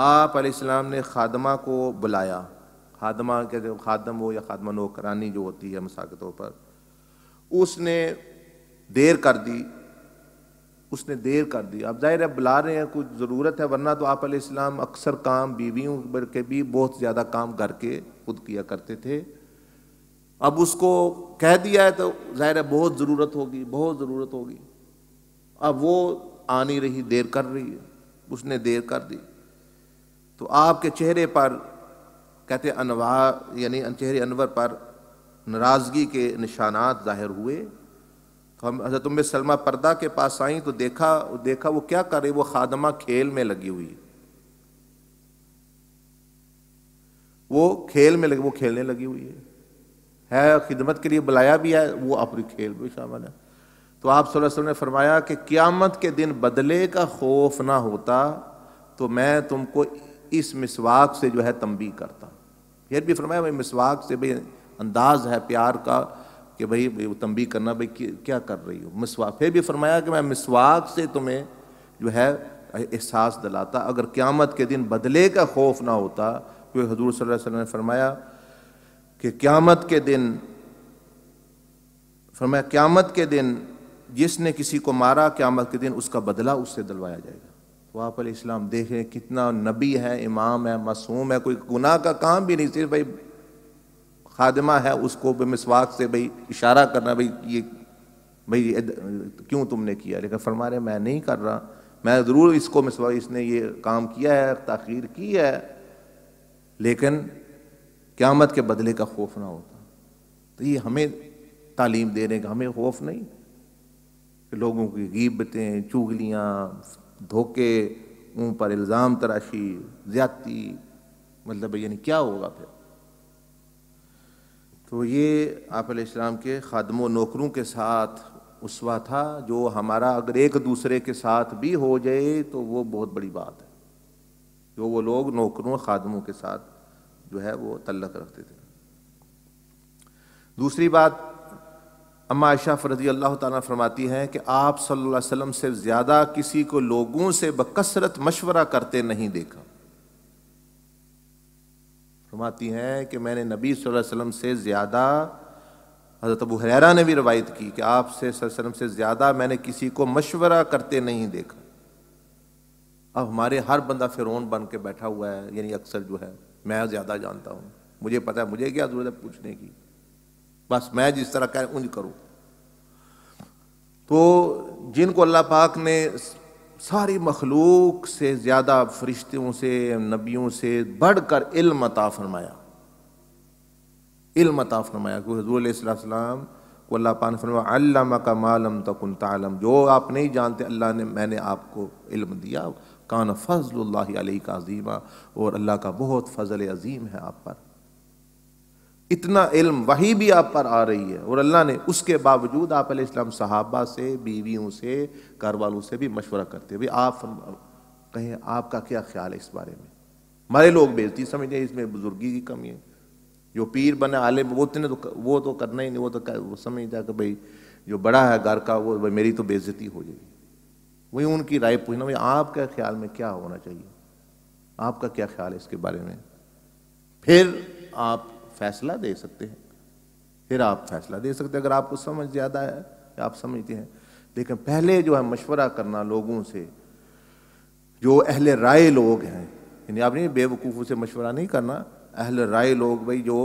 आप इस्लाम ने खादमा को बुलाया खादमा कहते हो खादम हो या खादमा नौकरानी जो होती है मसाकतों पर उसने देर कर दी उसने देर कर दी अब जाहिर है बुला रहे हैं कुछ ज़रूरत है वरना तो आप इस्लाम अक्सर काम बीवियों के भी बहुत ज़्यादा काम घर के खुद किया करते थे अब उसको कह दिया है तो जाहिर है बहुत ज़रूरत होगी बहुत ज़रूरत होगी अब वो आ नहीं रही देर कर रही है उसने देर कर दी तो आपके चेहरे पर कहते अनवा यानी चेहरे अनवर पर नाराज़गी के निशानात ज़ाहिर हुए हम हजरत अच्छा, उम्मे सलमा पर्दा के पास आई तो देखा देखा वो क्या कर रही वो खादमा खेल में लगी हुई है वो खेल में लगी वो खेलने लगी हुई है है खिदमत के लिए बुलाया भी है वो अपनी खेल में शामिल है तो आप वसल्लम ने फरमाया कि क़्यामत के दिन बदले का खौफ ना होता तो मैं तुमको इस मिसवाक से जो है तंबी करता फिर भी फरमाया भाई मिसवाक से भी अंदाज है प्यार का कि भाई वो तंबी करना भाई क्या कर रही हो मिसवाक फिर भी फरमाया कि मैं मिसवाक से तुम्हें जो है एहसास दिलाता अगर क़्यामत के दिन बदले का खौफ ना होता क्योंकि तो हजूर सल्लल्लाहु ने फरमाया कि क़्यामत के दिन फरमाया क़्यामत के दिन जिसने किसी को मारा क़्यामत के दिन उसका बदला उससे दिलवाया जाएगा तो आप इस्लाम देख रहे कितना नबी है इमाम है मासूम है कोई गुनाह का काम भी नहीं सिर्फ भाई खादमा है उसको भी मिसवाक से भाई इशारा करना भाई ये भाई क्यों तुमने किया लेकिन फरमा रहे मैं नहीं कर रहा मैं ज़रूर इसको मिसवा इसने ये काम किया है तखीर की है लेकिन क़्यामत के बदले का खौफ ना होता तो ये हमें तालीम देने का हमें खौफ नहीं लोगों की गीबतें चुगलियाँ धोखे उन पर इल्ज़ाम तराशी ज़्यादती मतलब यानी क्या होगा फिर तो ये आप इस्लाम के खादम नौकरों के साथ उसवा था जो हमारा अगर एक दूसरे के साथ भी हो जाए तो वो बहुत बड़ी बात है जो वो लोग नौकरों खादमों के साथ जो है वो तल्लक रखते थे दूसरी बात अम्मा आयशा फ़रदी अल्लाह ताला फरमाती हैं कि आप सल्लल्लाहु अलैहि वसल्लम से ज़्यादा किसी को लोगों से बकसरत मशवरा करते नहीं देखा फरमाती हैं कि मैंने नबी सल्लल्लाहु अलैहि वसल्लम से ज़्यादा हज़रत अबू हररा ने भी रवायत की कि आपसे वसल्लम से ज़्यादा मैंने किसी को मशवरा करते नहीं देखा अब हमारे हर बंदा फ़िरौन बन के बैठा हुआ है यानी अक्सर जो है मैं ज़्यादा जानता हूँ मुझे पता है मुझे क्या ज़रूरत है पूछने की बस मैं जिस तरह कह उंज करूँ तो जिनको अल्लाह पाक ने सारी मखलूक से ज़्यादा फरिश्तों से नबियों से बढ़कर इल्म अता फरमाया इल्म अता फरमाया कि हजूर को अल्लाह पान फरमा का मालम तकन तालम जो आप नहीं जानते अल्लाह ने मैंने आपको इल्म दिया कान फ़ज़ल का अजीमा और अल्लाह का बहुत फ़ज़ल अजीम है आप पर इतना इल्म वही भी आप पर आ रही है और अल्लाह ने उसके बावजूद आप इस्लाम सहाबा से बीवियों से घर वालों से भी मशवरा करते भाई आप कहें आपका क्या ख्याल है इस बारे में हमारे लोग बेजती समझते हैं इसमें बुजुर्गी की कमी है जो पीर बने आलिम वो इतने तो वो तो करना ही नहीं वो तो समझ जाए कि भाई जो बड़ा है घर का वो मेरी तो बेजती हो जाएगी वही उनकी राय पूछना भाई आपके ख्याल में क्या होना चाहिए आपका क्या ख्याल है इसके बारे में फिर आप फैसला दे सकते हैं फिर आप फैसला दे सकते हैं अगर आपको समझ ज़्यादा है आप समझते हैं लेकिन पहले जो है मशवरा करना लोगों से जो अहल राय लोग हैं यानी आपने बेवकूफ़ों से मशवरा नहीं करना अहल राय लोग भाई जो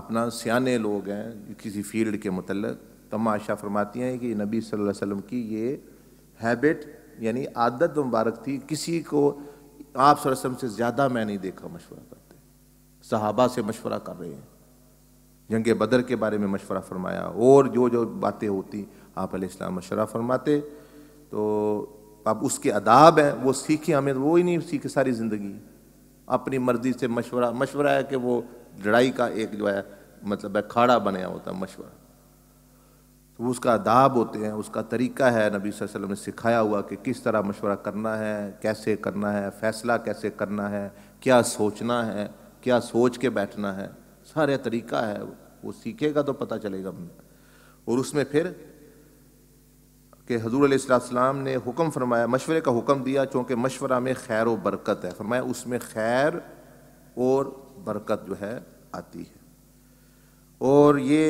अपना सियाने लोग हैं किसी फील्ड के मतलब तमाशा फरमाती हैं कि नबी सल्लल्लाहु अलैहि वसल्लम की ये हैबिट यानी आदत मुबारक थी किसी को आप वसल्लम से ज़्यादा मैं नहीं देखा मशवरा सहाबा से मशवरा कर रहे हैं जंग बदर के बारे में मशवरा फरमाया और जो जो बातें होती आप इस्लाम मशवरा फरमाते तो अब उसके अदाब हैं वो सीखे हमें वो ही नहीं सीखे सारी ज़िंदगी अपनी मर्ज़ी से मशवरा मशवरा है कि वो लड़ाई का एक जो है मतलब है खाड़ा बनाया होता मशवरा तो उसका अदाब होते हैं उसका तरीका है नबी वसल्लम ने सिखाया हुआ कि किस तरह मशवरा करना है कैसे करना है फ़ैसला कैसे करना है क्या सोचना है क्या सोच के बैठना है सारे तरीका है वो सीखेगा तो पता चलेगा और उसमें फिर के हजूर सलाम ने हुक्म फरमाया मशवरे का हुक्म दिया चूँकि मशवरा में खैर व बरकत है फरमाया उसमें खैर और बरकत जो है आती है और ये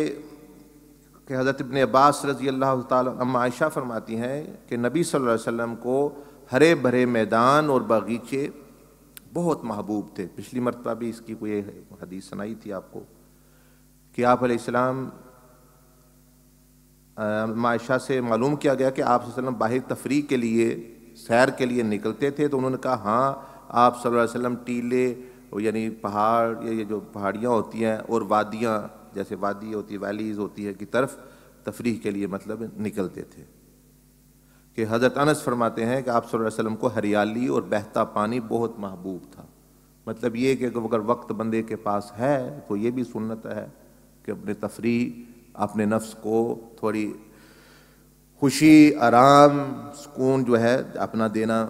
कि हज़रत इबन अब्बास रजी अल्लाह तमा आयशा फरमाती हैं कि नबी सल्लल्लाहु अलैहि वसल्लम को हरे भरे मैदान और बागीचे बहुत महबूब थे पिछली मरतबा भी इसकी कोई हदीस सुनाई थी आपको कि आप आपलाम मायशा से मालूम किया गया कि आप वसल्लम बाहर तफरी के लिए सैर के लिए निकलते थे तो उन्होंने कहा हाँ आप सल्लल्लाहु अलैहि वसल्लम टीले यानी पहाड़ या ये जो पहाड़ियाँ होती हैं और वादियाँ जैसे वादी होती वैलीज़ होती है की तरफ तफरी के लिए मतलब निकलते थे कि हज़रत अनस फरमाते हैं कि आप वसल्लम को हरियाली और बहता पानी बहुत महबूब था मतलब ये कि अगर वक्त बंदे के पास है तो ये भी सुन्नत है कि अपने तफरी अपने नफ्स को थोड़ी खुशी आराम सुकून जो है अपना देना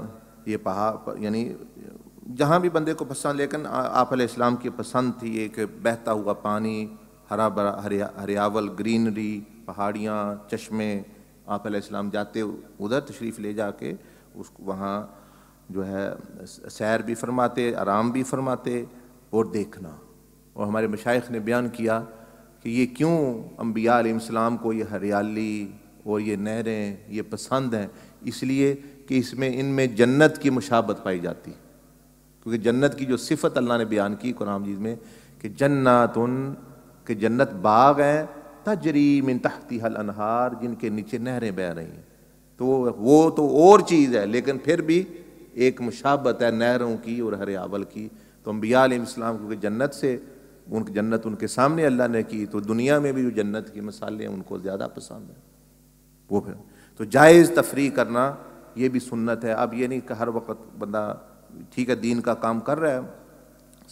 ये पहा यानी जहाँ भी बंदे को पसंद लेकिन आप इस्लाम की पसंद थी ये कि बहता हुआ पानी हरा भरा हरियावल ग्रीनरी पहाड़ियाँ चश्मे आप इस्लाम जाते उधर तशरीफ़ ले जाके उसको वहाँ जो है सैर भी फरमाते आराम भी फरमाते और देखना और हमारे मशाइ ने बयान किया कि ये क्यों अम्बिया आलाम को ये हरियाली और ये नहरें ये पसंद हैं इसलिए कि इसमें इनमें जन्नत की मुशाबत पाई जाती क्योंकि जन्नत की जो सिफत अल्लाह ने बयान की कुरान जी में कि जन्नत उन के जन्नत बाग हैं तजरी मिन तहती हल अनहार जिनके नीचे नहरें बह रही हैं तो वो तो और चीज़ है लेकिन फिर भी एक मुशाबत है नहरों की और हरे की तो अम्बिया इस्लाम क्योंकि जन्नत से उन जन्नत उनके सामने अल्लाह ने की तो दुनिया में भी जो जन्नत की मसाले हैं उनको ज़्यादा पसंद है वो फिर तो जायज़ तफरी करना ये भी सुन्नत है अब ये नहीं कि हर वक्त बंदा ठीक है दीन का काम कर रहा है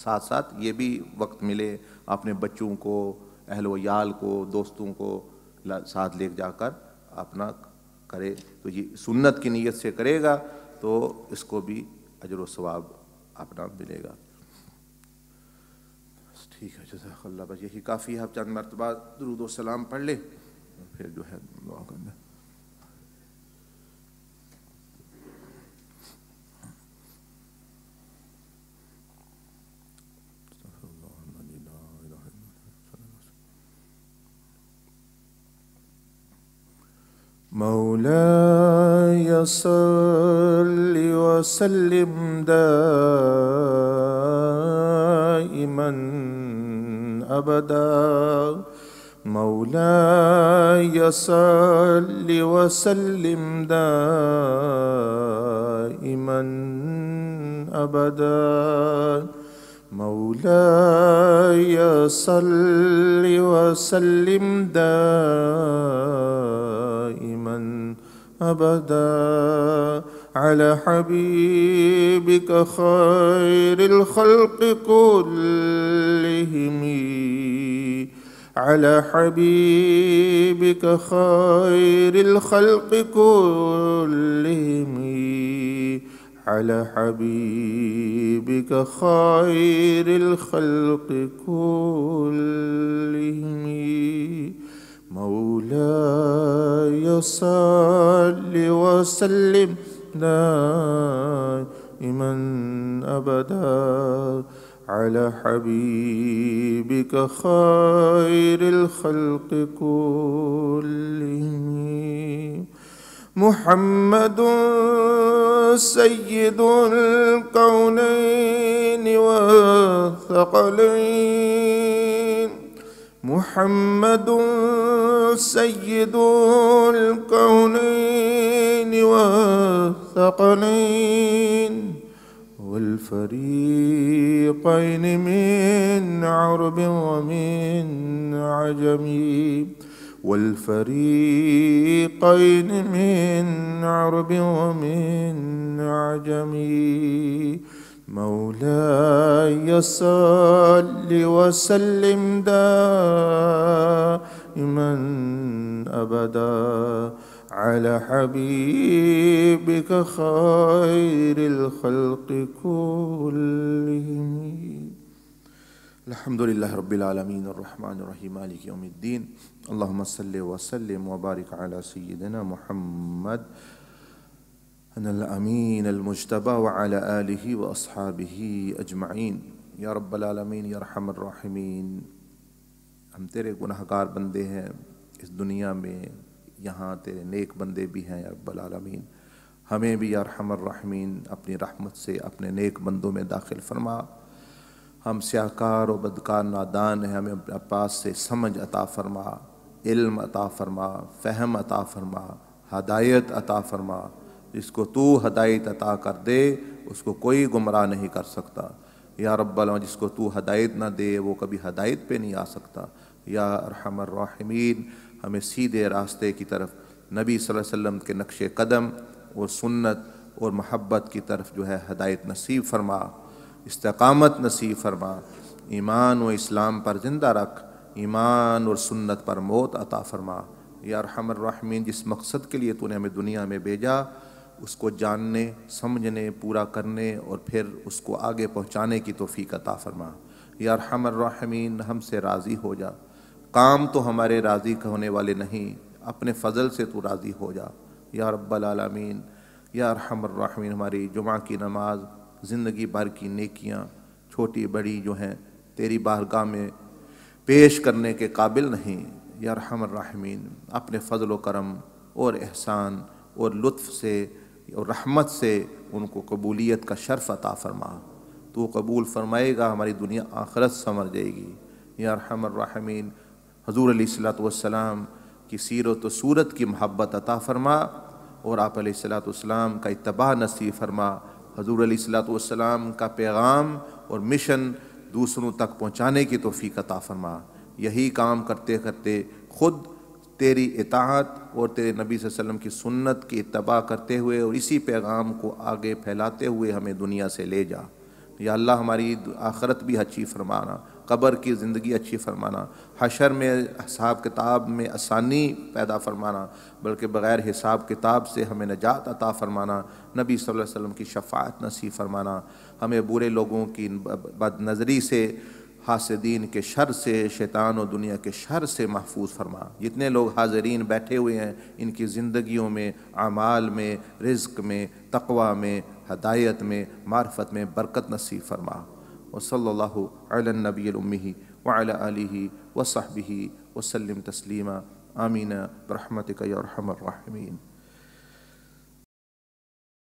साथ साथ ये भी वक्त मिले अपने बच्चों को अहल वयाल को दोस्तों को साथ ले जाकर अपना करे तो ये सुन्नत की नीयत से करेगा तो इसको भी अजर स्वाब अपना मिलेगा ठीक है जजाक बस यही काफ़ी है आप चंद मरतबा सलाम पढ़ लें फिर जो है दुआ करना صل وسلم دائما أبدا مولاي صل وسلم دائما أبدا مولاي صل وسلم دائما أبدا على حبيبك خير الخلق كلهم على حبيبك خير الخلق كلهم على حبيبك خير الخلق كلهم مولاي صل وسلم دائما أبدا على حبيبك خير الخلق كلهم محمد سيد الكونين والثقلين محمد سيد الكونين والثقلين والفريقين من عرب ومن عجم والفريقين من عرب ومن عجم مولاي صل وسلم دائما دائما أبدا على حبيبك خير الخلق كلهم الحمد لله رب العالمين الرحمن الرحيم مالك يوم الدين اللهم صل وسلم وبارك على سيدنا محمد أنا الأمين المجتبى وعلى آله وأصحابه أجمعين يا رب العالمين يا أرحم الراحمين हम तेरे गुनाहकार बंदे हैं इस दुनिया में यहाँ तेरे नेक बंदे भी हैं या हमें भी या रहमीन अपनी रहमत से अपने नेक बंदों में दाखिल फरमा हम स्याकार और बदकार नादान हैं हमें अपने पास से समझ अता फरमा इल्म अता फरमा फहम अता फरमा हदायत अता फरमा जिसको तू हदायत अता कर दे उसको कोई गुमराह नहीं कर सकता या रब्बल जिसको तू हदायत ना दे वो कभी हदायत पे नहीं आ सकता या अरहमर्राहमीन हमें सीधे रास्ते की तरफ नबी वसल्लम के नक्श कदम और सुन्नत और महब्बत की तरफ जो है हदायत नसीब फरमा इस्तकामत नसीब फरमा ईमान व इस्लाम पर ज़िंदा रख ईमान और सुन्नत पर मौत अता फरमा या रहमीन जिस मकसद के लिए तूने हमें दुनिया में भेजा उसको जानने समझने पूरा करने और फिर उसको आगे पहुँचाने की तोफ़ी अता फरमा या हमसे राज़ी हो जा काम तो हमारे राज़ी होने वाले नहीं अपने फजल से तो राज़ी हो जा या रब्बल आलमीन या रहमीन हमारी जुमा की नमाज ज़िंदगी भर की नेकियां छोटी बड़ी जो हैं तेरी बारगाह में पेश करने के काबिल नहीं या रहमीन अपने फजल करम और एहसान और लुत्फ़ से और रहमत से उनको कबूलियत का शर्फ अता फरमा तो कबूल फरमाएगा हमारी दुनिया आखरत समर जाएगी या रहमीन हजूर सलाम की सीरत तो सूरत की महब्बत अता फ़रमा और आप सलाम का इतबा नसीब फरमा हजूर सलाम का पैगाम और मिशन दूसरों तक पहुँचाने की तोफ़ी अता फ़रमा यही काम करते करते ख़ुद तेरी इतात और तेरे नबी वसम की सुन्नत की इतबा करते हुए और इसी पैगाम को आगे फैलाते हुए हमें दुनिया से ले जा या अल्लाह हमारी आखरत भी अच्छी फरमाना कब्र की ज़िंदगी अच्छी फरमाना हशर में हिसाब किताब में आसानी पैदा फरमाना बल्कि बग़ैर हिसाब किताब से हमें नजात अता फरमाना नबी सल्लल्लाहु अलैहि वसल्लम की शफात नसीब फरमाना हमें बुरे लोगों की बदनज़री से हासदीन के शर से शैतान और दुनिया के शर से महफूज फरमा जितने लोग हाजरीन बैठे हुए हैं इनकी ज़िंदगियों में अमाल में रिज्क में तकवा में हदायत में मार्फत में बरकत नसीब फरमा वसल्ला नबी वाली वसहबी वसलम तस्लीमा आमीन बरहमत करहमीन